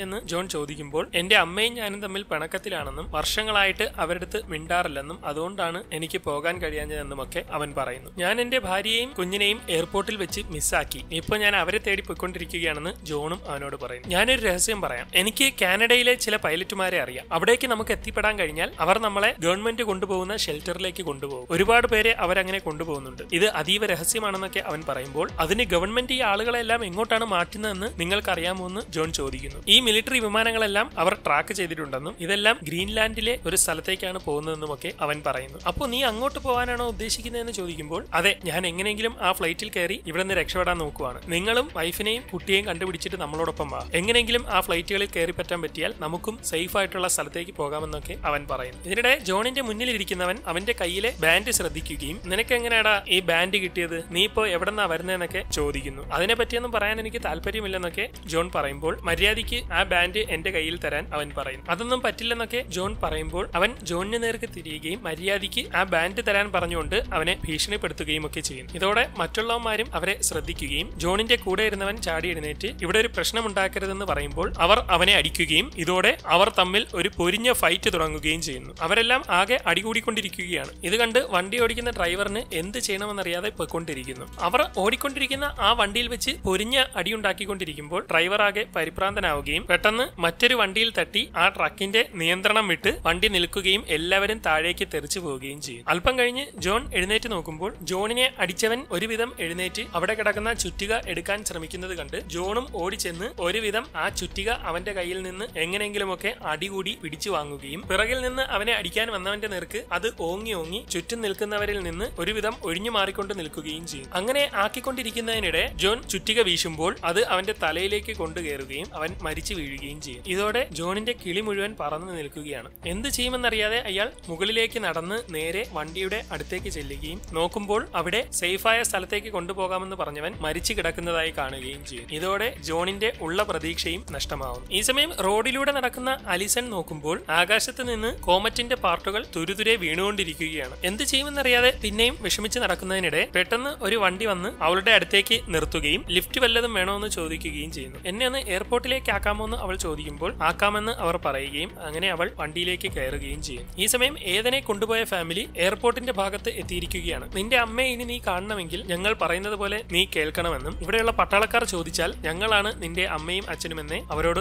എന്ന് ജോൺ ചോദിക്കുമ്പോൾ എന്റെ അമ്മയും ഞാനും തമ്മിൽ പിണക്കത്തിലാണെന്നും വർഷങ്ങളായിട്ട് അവരടുത്ത് മിണ്ടാറില്ല സുരക്ഷിതമല്ലെന്നും അതുകൊണ്ടാണ് എനിക്ക് പോകാൻ ഒക്കെ അവൻ പറയുന്നു ഞാൻ എന്റെ ഭാര്യയെയും കുഞ്ഞിനെയും എയർപോർട്ടിൽ വെച്ച് മിസ്സാക്കി ഇപ്പൊ ഞാൻ അവരെ തേടി പോയിക്കൊണ്ടിരിക്കുകയാണെന്ന് ജോണും അവനോട് പറയുന്നു ഞാനൊരു രഹസ്യം പറയാം എനിക്ക് കാനഡയിലെ ചില പൈലറ്റുമാരെ അറിയാം അവിടേക്ക് നമുക്ക് എത്തിപ്പെടാൻ കഴിഞ്ഞാൽ അവർ നമ്മളെ ഗവൺമെന്റ് കൊണ്ടുപോകുന്ന ഷെൽട്ടറിലേക്ക് കൊണ്ടുപോകും ഒരുപാട് പേരെ അവരങ്ങനെ കൊണ്ടുപോകുന്നുണ്ട് ഇത് അതീവ രഹസ്യമാണെന്നൊക്കെ അവൻ പറയുമ്പോൾ അതിന് ഗവൺമെന്റ് ഈ ആളുകളെല്ലാം എങ്ങോട്ടാണ് മാറ്റുന്നതെന്ന് എന്ന് ജോൺ ചോദിക്കുന്നു ഈ മിലിറ്ററി വിമാനങ്ങളെല്ലാം അവർ ട്രാക്ക് ചെയ്തിട്ടുണ്ടെന്നും ഇതെല്ലാം ഗ്രീൻലാൻഡിലെ ഒരു സ്ഥലത്തേക്കാണ് പോകുന്നതെന്നും എന്നൊക്കെ അവൻ പറയുന്നു അപ്പോൾ നീ അങ്ങോട്ട് പോകാനാണോ ഉദ്ദേശിക്കുന്നതെന്ന് ചോദിക്കുമ്പോൾ അതെ ഞാൻ എങ്ങനെയെങ്കിലും ആ ഫ്ലൈറ്റിൽ കയറി ഇവിടെ നിന്ന് രക്ഷപ്പെടാൻ നോക്കുവാണ് നിങ്ങളും വൈഫിനെയും കുട്ടിയെയും കണ്ടുപിടിച്ചിട്ട് നമ്മളോടൊപ്പം വാ എങ്ങനെയെങ്കിലും ആ ഫ്ലൈറ്റുകളിൽ കയറി പറ്റാൻ പറ്റിയാൽ നമുക്കും സേഫ് ആയിട്ടുള്ള സ്ഥലത്തേക്ക് പോകാമെന്നൊക്കെ അവൻ പറയുന്നു ഇതിനിടെ ജോണിന്റെ മുന്നിൽ ഇരിക്കുന്നവൻ അവന്റെ കയ്യിലെ ബാൻഡ് ശ്രദ്ധിക്കുകയും നിനക്ക് എങ്ങനെയാടാ ഈ ബാൻഡ് കിട്ടിയത് നീ ഇപ്പോ എവിടെന്നാ വരുന്നതെന്നൊക്കെ ചോദിക്കുന്നു അതിനെ പറ്റിയൊന്നും പറയാൻ എനിക്ക് താല്പര്യമില്ലെന്നൊക്കെ ജോൺ പറയുമ്പോൾ മര്യാദയ്ക്ക് ആ ബാൻഡ് എന്റെ കയ്യിൽ തരാൻ അവൻ പറയുന്നു അതൊന്നും പറ്റില്ലെന്നൊക്കെ ജോൺ പറയുമ്പോൾ അവൻ ജോണിന് നേർക്ക് തിരി ചെയ്യുകയും മര്യാദയ്ക്ക് ആ ബാൻഡ് തരാൻ പറഞ്ഞുകൊണ്ട് അവനെ ഭീഷണിപ്പെടുത്തുകയും ഒക്കെ ചെയ്യും ഇതോടെ മറ്റുള്ളവന്മാരും അവരെ ശ്രദ്ധിക്കുകയും ജോണിന്റെ കൂടെ ഇരുന്നവൻ ചാടി എഴുന്നേറ്റ് ഇവിടെ ഒരു പ്രശ്നം ഉണ്ടാക്കരുതെന്ന് പറയുമ്പോൾ അവർ അവനെ അടിക്കുകയും ഇതോടെ അവർ തമ്മിൽ ഒരു പൊരിഞ്ഞ ഫൈറ്റ് തുടങ്ങുകയും ചെയ്യുന്നു അവരെല്ലാം ആകെ അടികൂടിക്കൊണ്ടിരിക്കുകയാണ് ഇത് കണ്ട് വണ്ടി ഓടിക്കുന്ന ഡ്രൈവറിന് എന്ത് ചെയ്യണമെന്നറിയാതെ പോയിക്കൊണ്ടിരിക്കുന്നു അവർ ഓടിക്കൊണ്ടിരിക്കുന്ന ആ വണ്ടിയിൽ വെച്ച് പൊരിഞ്ഞ അടി ഉണ്ടാക്കിക്കൊണ്ടിരിക്കുമ്പോൾ ഡ്രൈവർ ആകെ പരിഭ്രാന്തനാവുകയും പെട്ടെന്ന് മറ്റൊരു വണ്ടിയിൽ തട്ടി ആ ട്രക്കിന്റെ നിയന്ത്രണം വിട്ട് വണ്ടി നിൽക്കുകയും എല്ലാവരും താഴെ താഴേക്ക് തെറിച്ചു പോവുകയും ചെയ്യും അല്പം കഴിഞ്ഞ് ജോൺ എഴുന്നേറ്റ് നോക്കുമ്പോൾ ജോണിനെ അടിച്ചവൻ ഒരുവിധം എഴുന്നേറ്റ് അവിടെ കിടക്കുന്ന ചുറ്റിക എടുക്കാൻ ശ്രമിക്കുന്നത് കണ്ട് ജോണും ഓടിച്ചെന്ന് ഒരുവിധം ആ ചുറ്റിക അവന്റെ കയ്യിൽ നിന്ന് എങ്ങനെയെങ്കിലുമൊക്കെ അടികൂടി പിടിച്ചു വാങ്ങുകയും പിറകിൽ നിന്ന് അവനെ അടിക്കാൻ വന്നവന്റെ നിർക്ക് അത് ഓങ്ങി ഓങ്ങി ചുറ്റും നിൽക്കുന്നവരിൽ നിന്ന് ഒരുവിധം ഒഴിഞ്ഞു മാറിക്കൊണ്ട് നിൽക്കുകയും ചെയ്യും അങ്ങനെ ആക്കിക്കൊണ്ടിരിക്കുന്നതിനിടെ ജോൺ ചുറ്റിക വീശുമ്പോൾ അത് അവന്റെ തലയിലേക്ക് കൊണ്ടുകയറുകയും അവൻ മരിച്ചു വീഴുകയും ചെയ്യും ഇതോടെ ജോണിന്റെ കിളി മുഴുവൻ പറന്നു നിൽക്കുകയാണ് എന്ത് ചെയ്യുമെന്നറിയാതെ അയാൾ മുകളിൽ റോഡിലേക്ക് നടന്ന് നേരെ വണ്ടിയുടെ അടുത്തേക്ക് ചെല്ലുകയും നോക്കുമ്പോൾ അവിടെ സേഫായ സ്ഥലത്തേക്ക് കൊണ്ടുപോകാമെന്ന് പറഞ്ഞവൻ മരിച്ചു കിടക്കുന്നതായി കാണുകയും ചെയ്യും ഇതോടെ ജോണിന്റെ ഉള്ള പ്രതീക്ഷയും നഷ്ടമാവും ഈ സമയം റോഡിലൂടെ നടക്കുന്ന അലിസൺ നോക്കുമ്പോൾ ആകാശത്ത് നിന്ന് കോമറ്റിന്റെ പാർട്ടുകൾ തുരുതുരെ വീണുകൊണ്ടിരിക്കുകയാണ് എന്ത് ചെയ്യുമെന്നറിയാതെ പിന്നെയും വിഷമിച്ച് നടക്കുന്നതിനിടെ പെട്ടെന്ന് ഒരു വണ്ടി വന്ന് അവളുടെ അടുത്തേക്ക് നിർത്തുകയും ലിഫ്റ്റ് വല്ലതും വേണമെന്ന് ചോദിക്കുകയും ചെയ്യുന്നു എന്നെ ഒന്ന് എയർപോർട്ടിലേക്ക് ആക്കാമോ എന്ന് അവൾ ചോദിക്കുമ്പോൾ ആക്കാമെന്ന് അവർ പറയുകയും അങ്ങനെ അവൾ വണ്ടിയിലേക്ക് കയറുകയും ചെയ്യും ഈ സമയം എ വേദനയെ കൊണ്ടുപോയ ഫാമിലി എയർപോർട്ടിന്റെ ഭാഗത്ത് എത്തിയിരിക്കുകയാണ് നിന്റെ അമ്മയെ ഇനി നീ കാണണമെങ്കിൽ ഞങ്ങൾ പറയുന്നത് പോലെ നീ കേൾക്കണമെന്നും ഇവിടെയുള്ള പട്ടാളക്കാർ ചോദിച്ചാൽ ഞങ്ങളാണ് നിന്റെ അമ്മയും അച്ഛനുമെന്നേ അവരോട്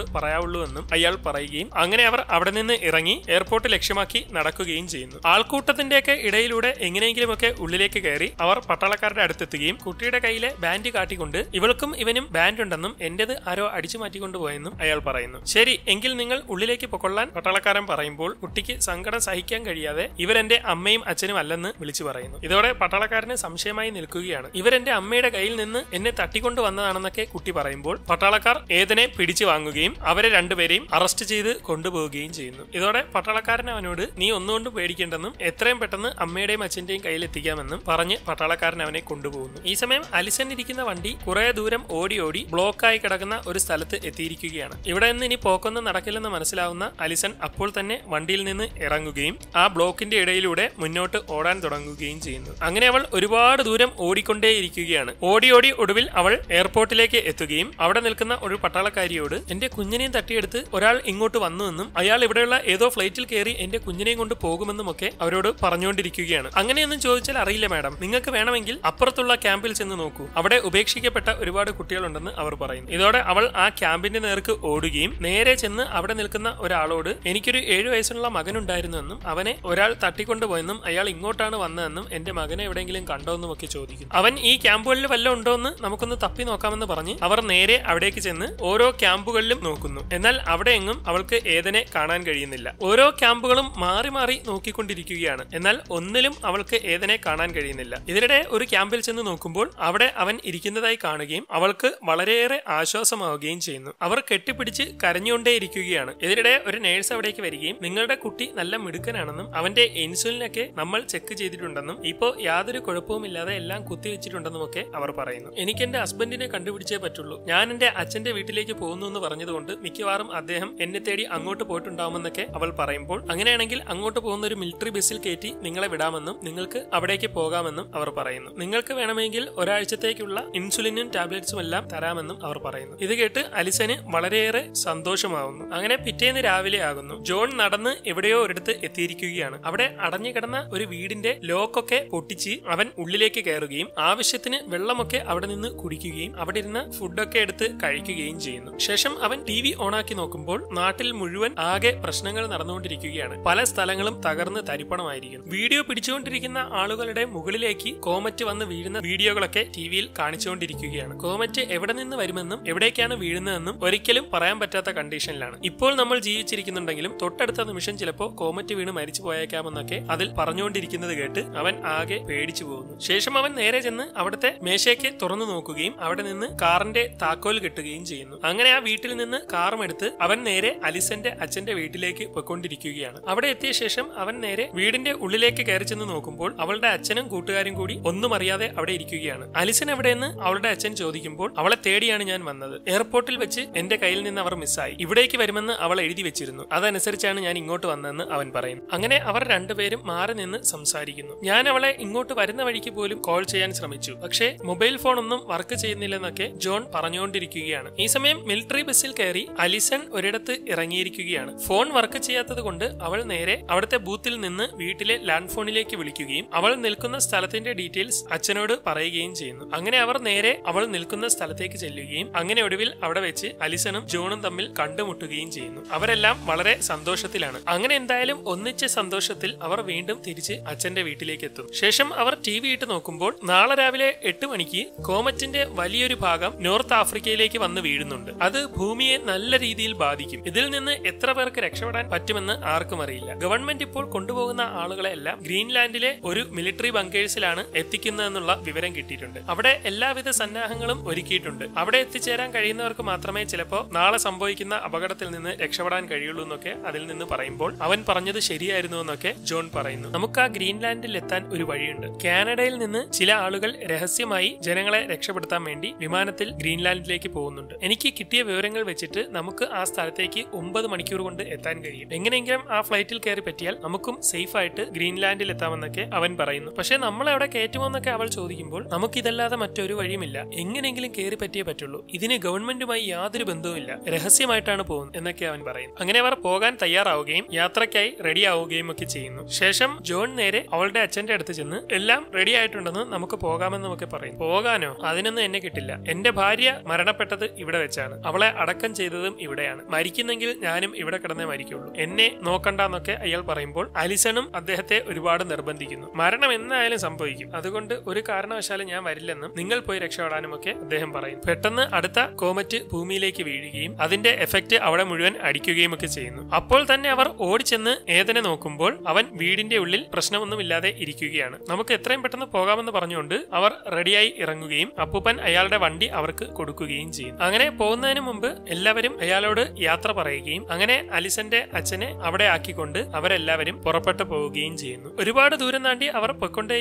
എന്നും അയാൾ പറയുകയും അങ്ങനെ അവർ അവിടെ നിന്ന് ഇറങ്ങി എയർപോർട്ട് ലക്ഷ്യമാക്കി നടക്കുകയും ചെയ്യുന്നു ആൾക്കൂട്ടത്തിന്റെയൊക്കെ ഇടയിലൂടെ എങ്ങനെയെങ്കിലുമൊക്കെ ഉള്ളിലേക്ക് കയറി അവർ പട്ടാളക്കാരുടെ അടുത്തെത്തുകയും കുട്ടിയുടെ കയ്യിലെ ബാൻഡ് കാട്ടിക്കൊണ്ട് ഇവൾക്കും ഇവനും ബാൻഡ് ഉണ്ടെന്നും എന്റേത് ആരോ അടിച്ചു മാറ്റിക്കൊണ്ടുപോയെന്നും അയാൾ പറയുന്നു ശരി എങ്കിൽ നിങ്ങൾ ഉള്ളിലേക്ക് പൊക്കൊള്ളാൻ പട്ടാളക്കാരൻ പറയുമ്പോൾ കുട്ടിക്ക് സങ്കടം സഹിക്കാൻ കഴിയാതെ അറിയാതെ ഇവരെന്റെ അമ്മയും അച്ഛനും അല്ലെന്ന് വിളിച്ചു പറയുന്നു ഇതോടെ പട്ടാളക്കാരന് സംശയമായി നിൽക്കുകയാണ് ഇവരെന്റെ അമ്മയുടെ കയ്യിൽ നിന്ന് എന്നെ തട്ടിക്കൊണ്ടു വന്നതാണെന്നൊക്കെ കുട്ടി പറയുമ്പോൾ പട്ടാളക്കാർ ഏതനെ പിടിച്ചു വാങ്ങുകയും അവരെ രണ്ടുപേരെയും അറസ്റ്റ് ചെയ്ത് കൊണ്ടുപോവുകയും ചെയ്യുന്നു ഇതോടെ പട്ടാളക്കാരൻ അവനോട് നീ ഒന്നുകൊണ്ടും പേടിക്കേണ്ടെന്നും എത്രയും പെട്ടെന്ന് അമ്മയുടെയും അച്ഛന്റെയും കയ്യിൽ എത്തിക്കാമെന്നും പറഞ്ഞ് പട്ടാളക്കാരൻ അവനെ കൊണ്ടുപോകുന്നു ഈ സമയം അലിസൻ ഇരിക്കുന്ന വണ്ടി കുറെ ദൂരം ഓടി ഓടി ബ്ലോക്കായി കിടക്കുന്ന ഒരു സ്ഥലത്ത് എത്തിയിരിക്കുകയാണ് ഇവിടെ നിന്ന് ഇനി പോക്കൊന്നും നടക്കില്ലെന്ന് മനസ്സിലാവുന്ന അലിസൺ അപ്പോൾ തന്നെ വണ്ടിയിൽ നിന്ന് ഇറങ്ങുകയും ആ ബ്ലോക്കിന്റെ ഇടയിലൂടെ മുന്നോട്ട് ഓടാൻ തുടങ്ങുകയും ചെയ്യുന്നു അങ്ങനെ അവൾ ഒരുപാട് ദൂരം ഓടിക്കൊണ്ടേയിരിക്കുകയാണ് ഓടി ഓടി ഒടുവിൽ അവൾ എയർപോർട്ടിലേക്ക് എത്തുകയും അവിടെ നിൽക്കുന്ന ഒരു പട്ടാളക്കാരിയോട് എന്റെ കുഞ്ഞിനെയും തട്ടിയെടുത്ത് ഒരാൾ ഇങ്ങോട്ട് വന്നു എന്നും അയാൾ ഇവിടെയുള്ള ഏതോ ഫ്ലൈറ്റിൽ കയറി എന്റെ കുഞ്ഞിനെയും കൊണ്ട് പോകുമെന്നും ഒക്കെ അവരോട് പറഞ്ഞുകൊണ്ടിരിക്കുകയാണ് അങ്ങനെയൊന്നും ചോദിച്ചാൽ അറിയില്ല മാഡം നിങ്ങൾക്ക് വേണമെങ്കിൽ അപ്പുറത്തുള്ള ക്യാമ്പിൽ ചെന്ന് നോക്കൂ അവിടെ ഉപേക്ഷിക്കപ്പെട്ട ഒരുപാട് കുട്ടികളുണ്ടെന്ന് അവർ പറയുന്നു ഇതോടെ അവൾ ആ ക്യാമ്പിന്റെ നേർക്ക് ഓടുകയും നേരെ ചെന്ന് അവിടെ നിൽക്കുന്ന ഒരാളോട് എനിക്കൊരു ഏഴു വയസ്സുള്ള മകനുണ്ടായിരുന്നുവെന്നും അവനെ ഒരാൾ തട്ടിക്കൊണ്ടുപോയെന്നും അയാൾ ഇങ്ങോട്ടാണ് വന്നതെന്നും എന്റെ മകനെ എവിടെയെങ്കിലും എന്നും ഒക്കെ ചോദിക്കുന്നു അവൻ ഈ ക്യാമ്പുകളിൽ വല്ല ഉണ്ടോന്ന് നമുക്കൊന്ന് തപ്പി നോക്കാമെന്ന് പറഞ്ഞ് അവർ നേരെ അവിടേക്ക് ചെന്ന് ഓരോ ക്യാമ്പുകളിലും നോക്കുന്നു എന്നാൽ അവിടെ എങ്ങും അവൾക്ക് ഏതനെ കാണാൻ കഴിയുന്നില്ല ഓരോ ക്യാമ്പുകളും മാറി മാറി നോക്കിക്കൊണ്ടിരിക്കുകയാണ് എന്നാൽ ഒന്നിലും അവൾക്ക് ഏതനെ കാണാൻ കഴിയുന്നില്ല ഇതിനിടെ ഒരു ക്യാമ്പിൽ ചെന്ന് നോക്കുമ്പോൾ അവിടെ അവൻ ഇരിക്കുന്നതായി കാണുകയും അവൾക്ക് വളരെയേറെ ആശ്വാസമാവുകയും ചെയ്യുന്നു അവർ കെട്ടിപ്പിടിച്ച് കരഞ്ഞുകൊണ്ടേയിരിക്കുകയാണ് ഇതിനിടെ ഒരു നേഴ്സ് അവിടേക്ക് വരികയും നിങ്ങളുടെ കുട്ടി നല്ല മിടുക്കനാണെന്നും അവന്റെ ഇൻസുലിനൊക്കെ നമ്മൾ ചെക്ക് ചെയ്തിട്ടുണ്ടെന്നും ഇപ്പോ യാതൊരു കുഴപ്പവുമില്ലാതെ എല്ലാം കുത്തിവെച്ചിട്ടുണ്ടെന്നും ഒക്കെ അവർ പറയുന്നു എനിക്ക് എന്റെ ഹസ്ബൻഡിനെ കണ്ടുപിടിച്ചേ പറ്റുള്ളൂ ഞാൻ എന്റെ അച്ഛന്റെ വീട്ടിലേക്ക് പോകുന്നു എന്ന് പറഞ്ഞതുകൊണ്ട് മിക്കവാറും അദ്ദേഹം എന്നെ തേടി അങ്ങോട്ട് പോയിട്ടുണ്ടാവുമെന്നൊക്കെ അവൾ പറയുമ്പോൾ അങ്ങനെയാണെങ്കിൽ അങ്ങോട്ട് പോകുന്ന ഒരു മിലിറ്ററി ബസ്സിൽ കയറ്റി നിങ്ങളെ വിടാമെന്നും നിങ്ങൾക്ക് അവിടേക്ക് പോകാമെന്നും അവർ പറയുന്നു നിങ്ങൾക്ക് വേണമെങ്കിൽ ഒരാഴ്ചത്തേക്കുള്ള ഇൻസുലിനും ടാബ്ലറ്റ്സും എല്ലാം തരാമെന്നും അവർ പറയുന്നു ഇത് കേട്ട് അലിസന് വളരെയേറെ സന്തോഷമാവുന്നു അങ്ങനെ പിറ്റേന്ന് രാവിലെ ആകുന്നു ജോൺ നടന്ന് എവിടെയോ ഒരിടത്ത് എത്തിയിരിക്കുകയാണ് വരികയാണ് അവിടെ അടഞ്ഞു കിടന്ന ഒരു വീടിന്റെ ലോക്കൊക്കെ പൊട്ടിച്ച് അവൻ ഉള്ളിലേക്ക് കയറുകയും ആവശ്യത്തിന് വെള്ളമൊക്കെ അവിടെ നിന്ന് കുടിക്കുകയും അവിടെ ഇരുന്ന് ഫുഡൊക്കെ എടുത്ത് കഴിക്കുകയും ചെയ്യുന്നു ശേഷം അവൻ ടി വി ഓണാക്കി നോക്കുമ്പോൾ നാട്ടിൽ മുഴുവൻ ആകെ പ്രശ്നങ്ങൾ നടന്നുകൊണ്ടിരിക്കുകയാണ് പല സ്ഥലങ്ങളും തകർന്ന് തരിപ്പണമായിരിക്കുന്നു വീഡിയോ പിടിച്ചുകൊണ്ടിരിക്കുന്ന ആളുകളുടെ മുകളിലേക്ക് കോമറ്റ് വന്ന് വീഴുന്ന വീഡിയോകളൊക്കെ ടി വിയിൽ കാണിച്ചുകൊണ്ടിരിക്കുകയാണ് കോമറ്റ് എവിടെ നിന്ന് വരുമെന്നും എവിടേക്കാണ് വീഴുന്നതെന്നും ഒരിക്കലും പറയാൻ പറ്റാത്ത കണ്ടീഷനിലാണ് ഇപ്പോൾ നമ്മൾ ജീവിച്ചിരിക്കുന്നുണ്ടെങ്കിലും തൊട്ടടുത്ത നിമിഷം ചിലപ്പോൾ കോമറ്റ് വീണ് മരിച്ചു പോയേക്കാമെന്നൊക്കെ അതിൽ പറഞ്ഞുകൊണ്ടിരിക്കുന്നത് കേട്ട് അവൻ ആകെ പേടിച്ചു പോകുന്നു ശേഷം അവൻ നേരെ ചെന്ന് അവിടുത്തെ മേശയ്ക്ക് തുറന്നു നോക്കുകയും അവിടെ നിന്ന് കാറിന്റെ താക്കോൽ കിട്ടുകയും ചെയ്യുന്നു അങ്ങനെ ആ വീട്ടിൽ നിന്ന് കാറും എടുത്ത് അവൻ നേരെ അലിസന്റെ അച്ഛന്റെ വീട്ടിലേക്ക് പോയിക്കൊണ്ടിരിക്കുകയാണ് അവിടെ എത്തിയ ശേഷം അവൻ നേരെ വീടിന്റെ ഉള്ളിലേക്ക് കയറി ചെന്ന് നോക്കുമ്പോൾ അവളുടെ അച്ഛനും കൂട്ടുകാരും കൂടി ഒന്നും അറിയാതെ അവിടെ ഇരിക്കുകയാണ് അലിസൻ എവിടെയെന്ന് അവളുടെ അച്ഛൻ ചോദിക്കുമ്പോൾ അവളെ തേടിയാണ് ഞാൻ വന്നത് എയർപോർട്ടിൽ വെച്ച് എന്റെ കയ്യിൽ നിന്ന് അവർ മിസ്സായി ഇവിടേക്ക് വരുമെന്ന് അവൾ എഴുതി വെച്ചിരുന്നു അതനുസരിച്ചാണ് ഞാൻ ഇങ്ങോട്ട് വന്നതെന്ന് അവൻ പറയുന്നു അങ്ങനെ അവർ രണ്ടുപേരും മാറി നിന്ന് സംസാരിക്കുന്നു ഞാൻ അവളെ ഇങ്ങോട്ട് വരുന്ന വഴിക്ക് പോലും കോൾ ചെയ്യാൻ ശ്രമിച്ചു പക്ഷേ മൊബൈൽ ഫോൺ ഒന്നും വർക്ക് ചെയ്യുന്നില്ലെന്നൊക്കെ ജോൺ പറഞ്ഞുകൊണ്ടിരിക്കുകയാണ് ഈ സമയം മിലിറ്ററി ബസ്സിൽ കയറി അലിസൺ ഒരിടത്ത് ഇറങ്ങിയിരിക്കുകയാണ് ഫോൺ വർക്ക് ചെയ്യാത്തത് കൊണ്ട് അവൾ നേരെ അവിടുത്തെ ബൂത്തിൽ നിന്ന് വീട്ടിലെ ലാൻഡ് ഫോണിലേക്ക് വിളിക്കുകയും അവൾ നിൽക്കുന്ന സ്ഥലത്തിന്റെ ഡീറ്റെയിൽസ് അച്ഛനോട് പറയുകയും ചെയ്യുന്നു അങ്ങനെ അവർ നേരെ അവൾ നിൽക്കുന്ന സ്ഥലത്തേക്ക് ചെല്ലുകയും അങ്ങനെ ഒടുവിൽ അവിടെ വെച്ച് അലിസണും ജോണും തമ്മിൽ കണ്ടുമുട്ടുകയും ചെയ്യുന്നു അവരെല്ലാം വളരെ സന്തോഷത്തിലാണ് അങ്ങനെ എന്തായാലും ഒന്നിച്ച് സന്തോഷം സന്തോഷത്തിൽ അവർ വീണ്ടും തിരിച്ച് അച്ഛന്റെ വീട്ടിലേക്ക് എത്തും ശേഷം അവർ ടി വി ഇട്ട് നോക്കുമ്പോൾ നാളെ രാവിലെ എട്ട് മണിക്ക് കോമറ്റിന്റെ വലിയൊരു ഭാഗം നോർത്ത് ആഫ്രിക്കയിലേക്ക് വന്ന് വീഴുന്നുണ്ട് അത് ഭൂമിയെ നല്ല രീതിയിൽ ബാധിക്കും ഇതിൽ നിന്ന് എത്ര പേർക്ക് രക്ഷപ്പെടാൻ പറ്റുമെന്ന് ആർക്കും അറിയില്ല ഗവൺമെന്റ് ഇപ്പോൾ കൊണ്ടുപോകുന്ന ആളുകളെ എല്ലാം ഗ്രീൻലാൻഡിലെ ഒരു മിലിറ്ററി ബങ്കേഴ്സിലാണ് എത്തിക്കുന്നതെന്നുള്ള വിവരം കിട്ടിയിട്ടുണ്ട് അവിടെ എല്ലാവിധ സന്നാഹങ്ങളും ഒരുക്കിയിട്ടുണ്ട് അവിടെ എത്തിച്ചേരാൻ കഴിയുന്നവർക്ക് മാത്രമേ ചിലപ്പോൾ നാളെ സംഭവിക്കുന്ന അപകടത്തിൽ നിന്ന് രക്ഷപ്പെടാൻ കഴിയുള്ളൂ എന്നൊക്കെ അതിൽ നിന്ന് പറയുമ്പോൾ അവൻ പറഞ്ഞത് ശരിയായിരുന്നു ആയിരുന്നു എന്നൊക്കെ ജോൺ പറയുന്നു നമുക്ക് ആ ഗ്രീൻലാൻഡിൽ എത്താൻ ഒരു വഴിയുണ്ട് കാനഡയിൽ നിന്ന് ചില ആളുകൾ രഹസ്യമായി ജനങ്ങളെ രക്ഷപ്പെടുത്താൻ വേണ്ടി വിമാനത്തിൽ ഗ്രീൻലാൻഡിലേക്ക് പോകുന്നുണ്ട് എനിക്ക് കിട്ടിയ വിവരങ്ങൾ വെച്ചിട്ട് നമുക്ക് ആ സ്ഥലത്തേക്ക് ഒമ്പത് മണിക്കൂർ കൊണ്ട് എത്താൻ കഴിയും എങ്ങനെയെങ്കിലും ആ ഫ്ലൈറ്റിൽ കയറി പറ്റിയാൽ നമുക്കും സേഫ് ആയിട്ട് ഗ്രീൻലാൻഡിൽ എത്താമെന്നൊക്കെ അവൻ പറയുന്നു പക്ഷെ നമ്മളെ അവിടെ എന്നൊക്കെ അവൾ ചോദിക്കുമ്പോൾ നമുക്കിതല്ലാതെ മറ്റൊരു വഴിയുമില്ല എങ്ങനെയെങ്കിലും കയറി പറ്റിയേ പറ്റുള്ളൂ ഇതിന് ഗവൺമെന്റുമായി യാതൊരു ബന്ധവുമില്ല രഹസ്യമായിട്ടാണ് പോകുന്നത് എന്നൊക്കെ അവൻ പറയുന്നു അങ്ങനെ അവർ പോകാൻ തയ്യാറാവുകയും യാത്രയ്ക്കായി റെഡിയാവുകയും ഒക്കെ ചെയ്യുന്നു ശേഷം ജോൺ നേരെ അവളുടെ അച്ഛന്റെ അടുത്ത് ചെന്ന് എല്ലാം റെഡി ആയിട്ടുണ്ടെന്ന് നമുക്ക് പോകാമെന്ന് ഒക്കെ പറയും പോകാനോ അതിനൊന്നും എന്നെ കിട്ടില്ല എന്റെ ഭാര്യ മരണപ്പെട്ടത് ഇവിടെ വെച്ചാണ് അവളെ അടക്കം ചെയ്തതും ഇവിടെയാണ് മരിക്കുന്നെങ്കിൽ ഞാനും ഇവിടെ കിടന്നേ മരിക്കുള്ളൂ എന്നെ നോക്കണ്ടെന്നൊക്കെ അയാൾ പറയുമ്പോൾ അലിസണും അദ്ദേഹത്തെ ഒരുപാട് നിർബന്ധിക്കുന്നു മരണം എന്നായാലും സംഭവിക്കും അതുകൊണ്ട് ഒരു കാരണവശാലും ഞാൻ വരില്ലെന്നും നിങ്ങൾ പോയി രക്ഷപ്പെടാനും ഒക്കെ അദ്ദേഹം പറയും പെട്ടെന്ന് അടുത്ത കോമറ്റ് ഭൂമിയിലേക്ക് വീഴുകയും അതിന്റെ എഫക്റ്റ് അവിടെ മുഴുവൻ അടിക്കുകയും ഒക്കെ ചെയ്യുന്നു അപ്പോൾ തന്നെ അവർ ഓടിച്ചെന്ന് ഏതനെ നോക്കും വരുമ്പോൾ അവൻ വീടിന്റെ ഉള്ളിൽ പ്രശ്നമൊന്നുമില്ലാതെ ഇരിക്കുകയാണ് നമുക്ക് എത്രയും പെട്ടെന്ന് പോകാമെന്ന് പറഞ്ഞുകൊണ്ട് അവർ റെഡിയായി ഇറങ്ങുകയും അപ്പൂപ്പൻ അയാളുടെ വണ്ടി അവർക്ക് കൊടുക്കുകയും ചെയ്യും അങ്ങനെ പോകുന്നതിന് മുമ്പ് എല്ലാവരും അയാളോട് യാത്ര പറയുകയും അങ്ങനെ അലിസന്റെ അച്ഛനെ അവിടെ ആക്കിക്കൊണ്ട് അവരെല്ലാവരും പുറപ്പെട്ടു പോവുകയും ചെയ്യുന്നു ഒരുപാട് ദൂരം താണ്ടി അവർ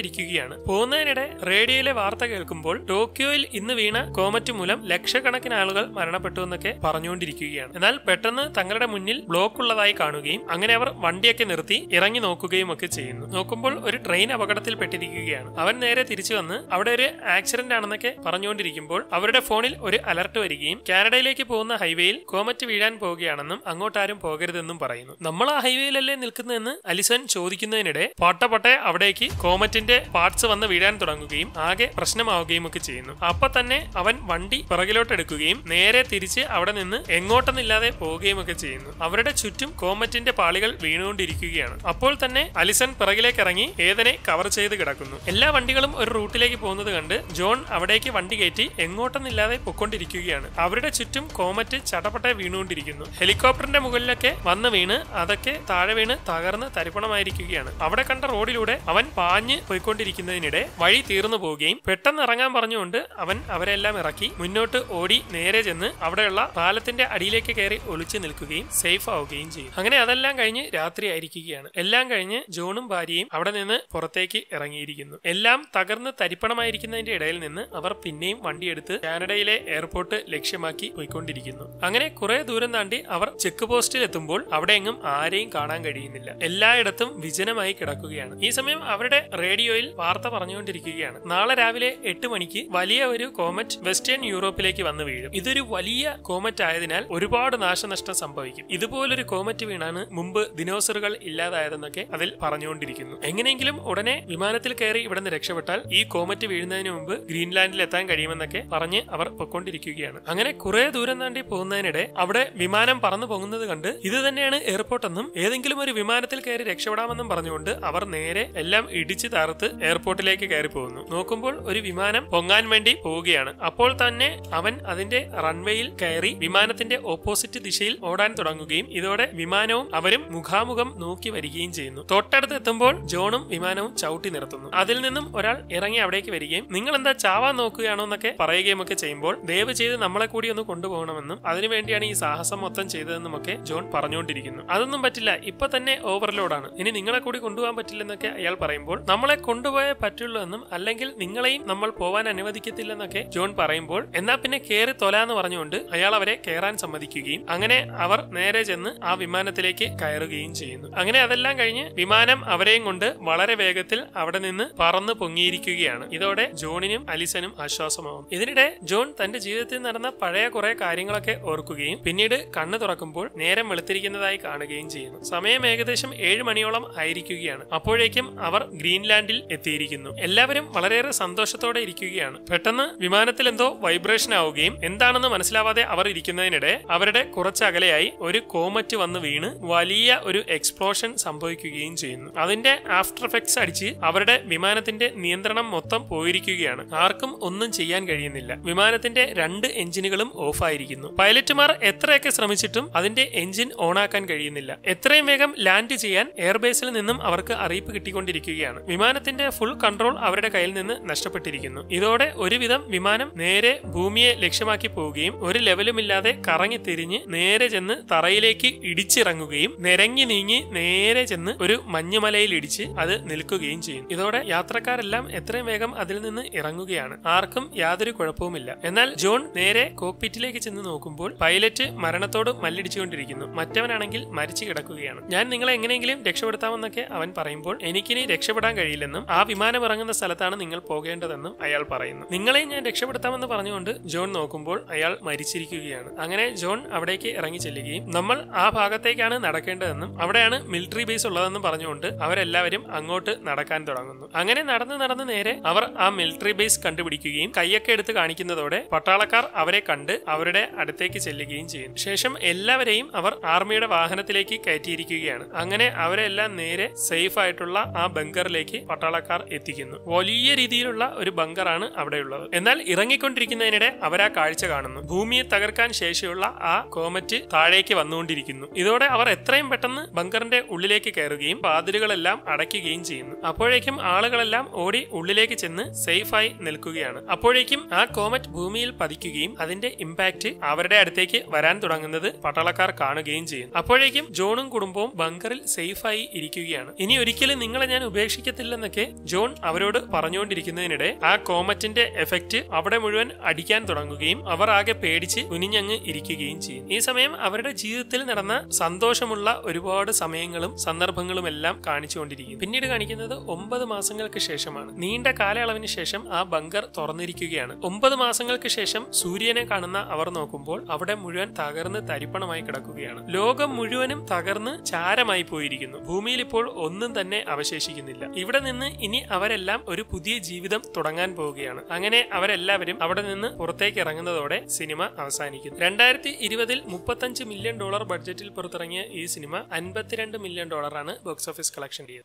ഇരിക്കുകയാണ് പോകുന്നതിനിടെ റേഡിയോയിലെ വാർത്ത കേൾക്കുമ്പോൾ ടോക്കിയോയിൽ ഇന്ന് വീണ കോമറ്റ് മൂലം ലക്ഷക്കണക്കിന് ആളുകൾ മരണപ്പെട്ടു എന്നൊക്കെ പറഞ്ഞുകൊണ്ടിരിക്കുകയാണ് എന്നാൽ പെട്ടെന്ന് തങ്ങളുടെ മുന്നിൽ ബ്ലോക്ക് ഉള്ളതായി കാണുകയും അങ്ങനെ അവർ വണ്ടിയൊക്കെ നിർത്തി ഇറങ്ങി നോക്കുകയും ഒക്കെ ചെയ്യുന്നു നോക്കുമ്പോൾ ഒരു ട്രെയിൻ അപകടത്തിൽപ്പെട്ടിരിക്കുകയാണ് അവൻ നേരെ തിരിച്ചു വന്ന് അവിടെ ഒരു ആക്സിഡന്റ് ആണെന്നൊക്കെ പറഞ്ഞുകൊണ്ടിരിക്കുമ്പോൾ അവരുടെ ഫോണിൽ ഒരു അലർട്ട് വരികയും കാനഡയിലേക്ക് പോകുന്ന ഹൈവേയിൽ കോമറ്റ് വീഴാൻ പോവുകയാണെന്നും അങ്ങോട്ടാരും പോകരുതെന്നും പറയുന്നു നമ്മൾ ആ ഹൈവേയിലല്ലേ നിൽക്കുന്നതെന്ന് അലിസൺ ചോദിക്കുന്നതിനിടെ പൊട്ടപൊട്ടെ അവിടേക്ക് കോമറ്റിന്റെ പാർട്സ് വന്ന് വീഴാൻ തുടങ്ങുകയും ആകെ പ്രശ്നമാവുകയും ഒക്കെ ചെയ്യുന്നു അപ്പൊ തന്നെ അവൻ വണ്ടി എടുക്കുകയും നേരെ തിരിച്ച് അവിടെ നിന്ന് എങ്ങോട്ടെന്നില്ലാതെ പോവുകയും ഒക്കെ ചെയ്യുന്നു അവരുടെ ചുറ്റും കോമറ്റിന്റെ പാളികൾ വീണുകൊണ്ടിരിക്കുകയാണ് അപ്പോൾ തന്നെ അലിസൺ പിറകിലേക്ക് ഇറങ്ങി ഏതനെ കവർ ചെയ്ത് കിടക്കുന്നു എല്ലാ വണ്ടികളും ഒരു റൂട്ടിലേക്ക് പോകുന്നത് കണ്ട് ജോൺ അവിടേക്ക് വണ്ടി കയറ്റി എങ്ങോട്ടെന്നില്ലാതെ പൊക്കൊണ്ടിരിക്കുകയാണ് അവരുടെ ചുറ്റും കോമറ്റ് ചടപട്ടെ വീണുകൊണ്ടിരിക്കുന്നു ഹെലികോപ്റ്ററിന്റെ മുകളിലൊക്കെ വന്ന് വീണ് അതൊക്കെ താഴെ വീണ് തകർന്ന് തരിപ്പണമായിരിക്കുകയാണ് അവിടെ കണ്ട റോഡിലൂടെ അവൻ പാഞ്ഞ് പോയിക്കൊണ്ടിരിക്കുന്നതിനിടെ വഴി തീർന്നു പോവുകയും പെട്ടെന്ന് ഇറങ്ങാൻ പറഞ്ഞുകൊണ്ട് അവൻ അവരെല്ലാം ഇറക്കി മുന്നോട്ട് ഓടി നേരെ ചെന്ന് അവിടെയുള്ള പാലത്തിന്റെ അടിയിലേക്ക് കയറി ഒളിച്ചു നിൽക്കുകയും സേഫ് ആവുകയും ചെയ്യും അങ്ങനെ അതെല്ലാം കഴിഞ്ഞ് രാത്രി ആയിരിക്കുകയാണ് വരികയാണ് എല്ലാം കഴിഞ്ഞ് ജോണും ഭാര്യയും അവിടെ നിന്ന് പുറത്തേക്ക് ഇറങ്ങിയിരിക്കുന്നു എല്ലാം തകർന്ന് തരിപ്പണമായിരിക്കുന്നതിന്റെ ഇടയിൽ നിന്ന് അവർ പിന്നെയും വണ്ടിയെടുത്ത് കാനഡയിലെ എയർപോർട്ട് ലക്ഷ്യമാക്കി പോയിക്കൊണ്ടിരിക്കുന്നു അങ്ങനെ കുറെ ദൂരം താണ്ടി അവർ ചെക്ക് പോസ്റ്റിൽ എത്തുമ്പോൾ അവിടെ എങ്ങും ആരെയും കാണാൻ കഴിയുന്നില്ല എല്ലായിടത്തും വിജനമായി കിടക്കുകയാണ് ഈ സമയം അവരുടെ റേഡിയോയിൽ വാർത്ത പറഞ്ഞുകൊണ്ടിരിക്കുകയാണ് നാളെ രാവിലെ എട്ട് മണിക്ക് വലിയ ഒരു കോമറ്റ് വെസ്റ്റേൺ യൂറോപ്പിലേക്ക് വന്നു വീഴും ഇതൊരു വലിയ കോമറ്റ് ആയതിനാൽ ഒരുപാട് നാശനഷ്ടം സംഭവിക്കും ഇതുപോലൊരു കോമറ്റ് വീണാണ് മുമ്പ് ദിനോസറുകൾ ഇല്ലാതെ നല്ലതായതെന്നൊക്കെ അതിൽ പറഞ്ഞുകൊണ്ടിരിക്കുന്നു എങ്ങനെയെങ്കിലും ഉടനെ വിമാനത്തിൽ കയറി ഇവിടെ നിന്ന് രക്ഷപ്പെട്ടാൽ ഈ കോമറ്റ് വീഴുന്നതിന് മുമ്പ് ഗ്രീൻലാൻഡിൽ എത്താൻ കഴിയുമെന്നൊക്കെ പറഞ്ഞ് അവർ പൊക്കൊണ്ടിരിക്കുകയാണ് അങ്ങനെ കുറെ ദൂരം താണ്ടി പോകുന്നതിനിടെ അവിടെ വിമാനം പറന്നു പോകുന്നത് കണ്ട് ഇത് തന്നെയാണ് എയർപോർട്ടെന്നും ഏതെങ്കിലും ഒരു വിമാനത്തിൽ കയറി രക്ഷപ്പെടാമെന്നും പറഞ്ഞുകൊണ്ട് അവർ നേരെ എല്ലാം ഇടിച്ചു തകർത്ത് എയർപോർട്ടിലേക്ക് കയറി പോകുന്നു നോക്കുമ്പോൾ ഒരു വിമാനം പൊങ്ങാൻ വേണ്ടി പോവുകയാണ് അപ്പോൾ തന്നെ അവൻ അതിന്റെ റൺവേയിൽ കയറി വിമാനത്തിന്റെ ഓപ്പോസിറ്റ് ദിശയിൽ ഓടാൻ തുടങ്ങുകയും ഇതോടെ വിമാനവും അവരും മുഖാമുഖം നോക്കി വരികയും ചെയ്യുന്നു തൊട്ടടുത്ത് എത്തുമ്പോൾ ജോണും വിമാനവും ചവിട്ടി നിർത്തുന്നു അതിൽ നിന്നും ഒരാൾ ഇറങ്ങി അവിടേക്ക് വരികയും നിങ്ങൾ എന്താ ചാവാൻ നോക്കുകയാണോ എന്നൊക്കെ പറയുകയും ഒക്കെ ചെയ്യുമ്പോൾ ദയവ് ചെയ്ത് നമ്മളെ കൂടി ഒന്ന് കൊണ്ടുപോകണമെന്നും അതിനുവേണ്ടിയാണ് ഈ സാഹസം മൊത്തം ഒക്കെ ജോൺ പറഞ്ഞുകൊണ്ടിരിക്കുന്നു അതൊന്നും പറ്റില്ല ഇപ്പൊ തന്നെ ഓവർലോഡാണ് ഇനി നിങ്ങളെ കൂടി കൊണ്ടുപോകാൻ പറ്റില്ലെന്നൊക്കെ അയാൾ പറയുമ്പോൾ നമ്മളെ കൊണ്ടുപോയേ പറ്റുള്ളൂ എന്നും അല്ലെങ്കിൽ നിങ്ങളെയും നമ്മൾ പോവാൻ അനുവദിക്കത്തില്ലെന്നൊക്കെ ജോൺ പറയുമ്പോൾ എന്നാ പിന്നെ കയറി തൊലാന്ന് എന്ന് പറഞ്ഞുകൊണ്ട് അയാൾ അവരെ കയറാൻ സമ്മതിക്കുകയും അങ്ങനെ അവർ നേരെ ചെന്ന് ആ വിമാനത്തിലേക്ക് കയറുകയും ചെയ്യുന്നു അങ്ങനെ അതെല്ലാം കഴിഞ്ഞ് വിമാനം അവരെയും കൊണ്ട് വളരെ വേഗത്തിൽ അവിടെ നിന്ന് പറന്നു പൊങ്ങിയിരിക്കുകയാണ് ഇതോടെ ജോണിനും അലിസനും ആശ്വാസമാവും ഇതിനിടെ ജോൺ തന്റെ ജീവിതത്തിൽ നടന്ന പഴയ കുറെ കാര്യങ്ങളൊക്കെ ഓർക്കുകയും പിന്നീട് കണ്ണു തുറക്കുമ്പോൾ നേരം വെളുത്തിരിക്കുന്നതായി കാണുകയും ചെയ്യുന്നു സമയം ഏകദേശം ഏഴ് മണിയോളം ആയിരിക്കുകയാണ് അപ്പോഴേക്കും അവർ ഗ്രീൻലാൻഡിൽ എത്തിയിരിക്കുന്നു എല്ലാവരും വളരെയേറെ സന്തോഷത്തോടെ ഇരിക്കുകയാണ് പെട്ടെന്ന് വിമാനത്തിൽ എന്തോ വൈബ്രേഷൻ ആവുകയും എന്താണെന്ന് മനസ്സിലാവാതെ അവർ ഇരിക്കുന്നതിനിടെ അവരുടെ കുറച്ചകലെയായി ഒരു കോമറ്റ് വന്ന് വീണ് വലിയ ഒരു എക്സ്പ്ലോഷൻ സംഭവിക്കുകയും ചെയ്യുന്നു അതിന്റെ ആഫ്റ്റർ എഫക്ട്സ് അടിച്ച് അവരുടെ വിമാനത്തിന്റെ നിയന്ത്രണം മൊത്തം പോയിരിക്കുകയാണ് ആർക്കും ഒന്നും ചെയ്യാൻ കഴിയുന്നില്ല വിമാനത്തിന്റെ രണ്ട് എഞ്ചിനുകളും ഓഫ് ആയിരിക്കുന്നു പൈലറ്റുമാർ എത്രയൊക്കെ ശ്രമിച്ചിട്ടും അതിന്റെ എഞ്ചിൻ ഓണാക്കാൻ കഴിയുന്നില്ല എത്രയും വേഗം ലാൻഡ് ചെയ്യാൻ എയർബേസിൽ നിന്നും അവർക്ക് അറിയിപ്പ് കിട്ടിക്കൊണ്ടിരിക്കുകയാണ് വിമാനത്തിന്റെ ഫുൾ കൺട്രോൾ അവരുടെ കയ്യിൽ നിന്ന് നഷ്ടപ്പെട്ടിരിക്കുന്നു ഇതോടെ ഒരുവിധം വിമാനം നേരെ ഭൂമിയെ ലക്ഷ്യമാക്കി പോവുകയും ഒരു ലെവലുമില്ലാതെ കറങ്ങി തിരിഞ്ഞ് നേരെ ചെന്ന് തറയിലേക്ക് ഇടിച്ചിറങ്ങുകയും നിരങ്ങി നീങ്ങി നേരെ നേരെ ചെന്ന് ഒരു മഞ്ഞുമലയിൽ ഇടിച്ച് അത് നിൽക്കുകയും ചെയ്യും ഇതോടെ യാത്രക്കാരെല്ലാം എത്രയും വേഗം അതിൽ നിന്ന് ഇറങ്ങുകയാണ് ആർക്കും യാതൊരു കുഴപ്പവുമില്ല എന്നാൽ ജോൺ നേരെ കോക്പിറ്റിലേക്ക് ചെന്ന് നോക്കുമ്പോൾ പൈലറ്റ് മരണത്തോട് മല്ലിടിച്ചുകൊണ്ടിരിക്കുന്നു മറ്റവനാണെങ്കിൽ മരിച്ചു കിടക്കുകയാണ് ഞാൻ നിങ്ങളെ എങ്ങനെയെങ്കിലും രക്ഷപ്പെടുത്താമെന്നൊക്കെ അവൻ പറയുമ്പോൾ എനിക്കിനി രക്ഷപ്പെടാൻ കഴിയില്ലെന്നും ആ വിമാനം ഇറങ്ങുന്ന സ്ഥലത്താണ് നിങ്ങൾ പോകേണ്ടതെന്നും അയാൾ പറയുന്നു നിങ്ങളെ ഞാൻ രക്ഷപ്പെടുത്താമെന്ന് പറഞ്ഞുകൊണ്ട് ജോൺ നോക്കുമ്പോൾ അയാൾ മരിച്ചിരിക്കുകയാണ് അങ്ങനെ ജോൺ അവിടേക്ക് ഇറങ്ങി ചെല്ലുകയും നമ്മൾ ആ ഭാഗത്തേക്കാണ് നടക്കേണ്ടതെന്നും അവിടെയാണ് മിലിറ്ററി മിലിറ്ററി ബേസ് ഉള്ളതെന്നും പറഞ്ഞുകൊണ്ട് അവരെല്ലാവരും അങ്ങോട്ട് നടക്കാൻ തുടങ്ങുന്നു അങ്ങനെ നടന്ന് നടന്ന് നേരെ അവർ ആ മിലിറ്ററി ബേസ് കണ്ടുപിടിക്കുകയും കൈയൊക്കെ എടുത്ത് കാണിക്കുന്നതോടെ പട്ടാളക്കാർ അവരെ കണ്ട് അവരുടെ അടുത്തേക്ക് ചെല്ലുകയും ചെയ്യും ശേഷം എല്ലാവരെയും അവർ ആർമിയുടെ വാഹനത്തിലേക്ക് കയറ്റിയിരിക്കുകയാണ് അങ്ങനെ അവരെല്ലാം നേരെ സേഫ് ആയിട്ടുള്ള ആ ബങ്കറിലേക്ക് പട്ടാളക്കാർ എത്തിക്കുന്നു വലിയ രീതിയിലുള്ള ഒരു ബങ്കറാണ് അവിടെയുള്ളത് എന്നാൽ ഇറങ്ങിക്കൊണ്ടിരിക്കുന്നതിനിടെ അവരാ കാഴ്ച കാണുന്നു ഭൂമിയെ തകർക്കാൻ ശേഷിയുള്ള ആ കോമറ്റ് താഴേക്ക് വന്നുകൊണ്ടിരിക്കുന്നു ഇതോടെ അവർ എത്രയും പെട്ടെന്ന് ബങ്കറിന്റെ ഉള്ളിൽ ഉള്ളിലേക്ക് കയറുകയും വാതിലുകളെല്ലാം അടയ്ക്കുകയും ചെയ്യുന്നു അപ്പോഴേക്കും ആളുകളെല്ലാം ഓടി ഉള്ളിലേക്ക് ചെന്ന് സേഫായി നിൽക്കുകയാണ് അപ്പോഴേക്കും ആ കോമറ്റ് ഭൂമിയിൽ പതിക്കുകയും അതിന്റെ ഇമ്പാക്ട് അവരുടെ അടുത്തേക്ക് വരാൻ തുടങ്ങുന്നത് പട്ടാളക്കാർ കാണുകയും ചെയ്യുന്നു അപ്പോഴേക്കും ജോണും കുടുംബവും ബങ്കറിൽ സേഫായി ഇരിക്കുകയാണ് ഇനി ഒരിക്കലും നിങ്ങളെ ഞാൻ ഉപേക്ഷിക്കത്തില്ലെന്നൊക്കെ ജോൺ അവരോട് പറഞ്ഞുകൊണ്ടിരിക്കുന്നതിനിടെ ആ കോമറ്റിന്റെ എഫക്റ്റ് അവിടെ മുഴുവൻ അടിക്കാൻ തുടങ്ങുകയും അവർ ആകെ പേടിച്ച് കുനിഞ്ഞങ്ങ് ഇരിക്കുകയും ചെയ്യും ഈ സമയം അവരുടെ ജീവിതത്തിൽ നടന്ന സന്തോഷമുള്ള ഒരുപാട് സമയങ്ങളും സന്ദർഭങ്ങളുമെല്ലാം കാണിച്ചു കാണിച്ചുകൊണ്ടിരിക്കുന്നു പിന്നീട് കാണിക്കുന്നത് ഒമ്പത് മാസങ്ങൾക്ക് ശേഷമാണ് നീണ്ട കാലയളവിന് ശേഷം ആ ബങ്കർ തുറന്നിരിക്കുകയാണ് ഒമ്പത് മാസങ്ങൾക്ക് ശേഷം സൂര്യനെ കാണുന്ന അവർ നോക്കുമ്പോൾ അവിടെ മുഴുവൻ തകർന്ന് തരിപ്പണമായി കിടക്കുകയാണ് ലോകം മുഴുവനും തകർന്ന് ചാരമായി പോയിരിക്കുന്നു ഭൂമിയിൽ ഇപ്പോൾ ഒന്നും തന്നെ അവശേഷിക്കുന്നില്ല ഇവിടെ നിന്ന് ഇനി അവരെല്ലാം ഒരു പുതിയ ജീവിതം തുടങ്ങാൻ പോവുകയാണ് അങ്ങനെ അവരെല്ലാവരും അവിടെ നിന്ന് പുറത്തേക്ക് ഇറങ്ങുന്നതോടെ സിനിമ അവസാനിക്കുന്നു രണ്ടായിരത്തി ഇരുപതിൽ മുപ്പത്തഞ്ച് മില്യൺ ഡോളർ ബഡ്ജറ്റിൽ പുറത്തിറങ്ങിയ ഈ സിനിമ അൻപത്തിരണ്ട് മില്യൺ ഡോളറാണ് ബോക്സ് ഓഫീസ് കളക്ഷൻ ചെയ്തത്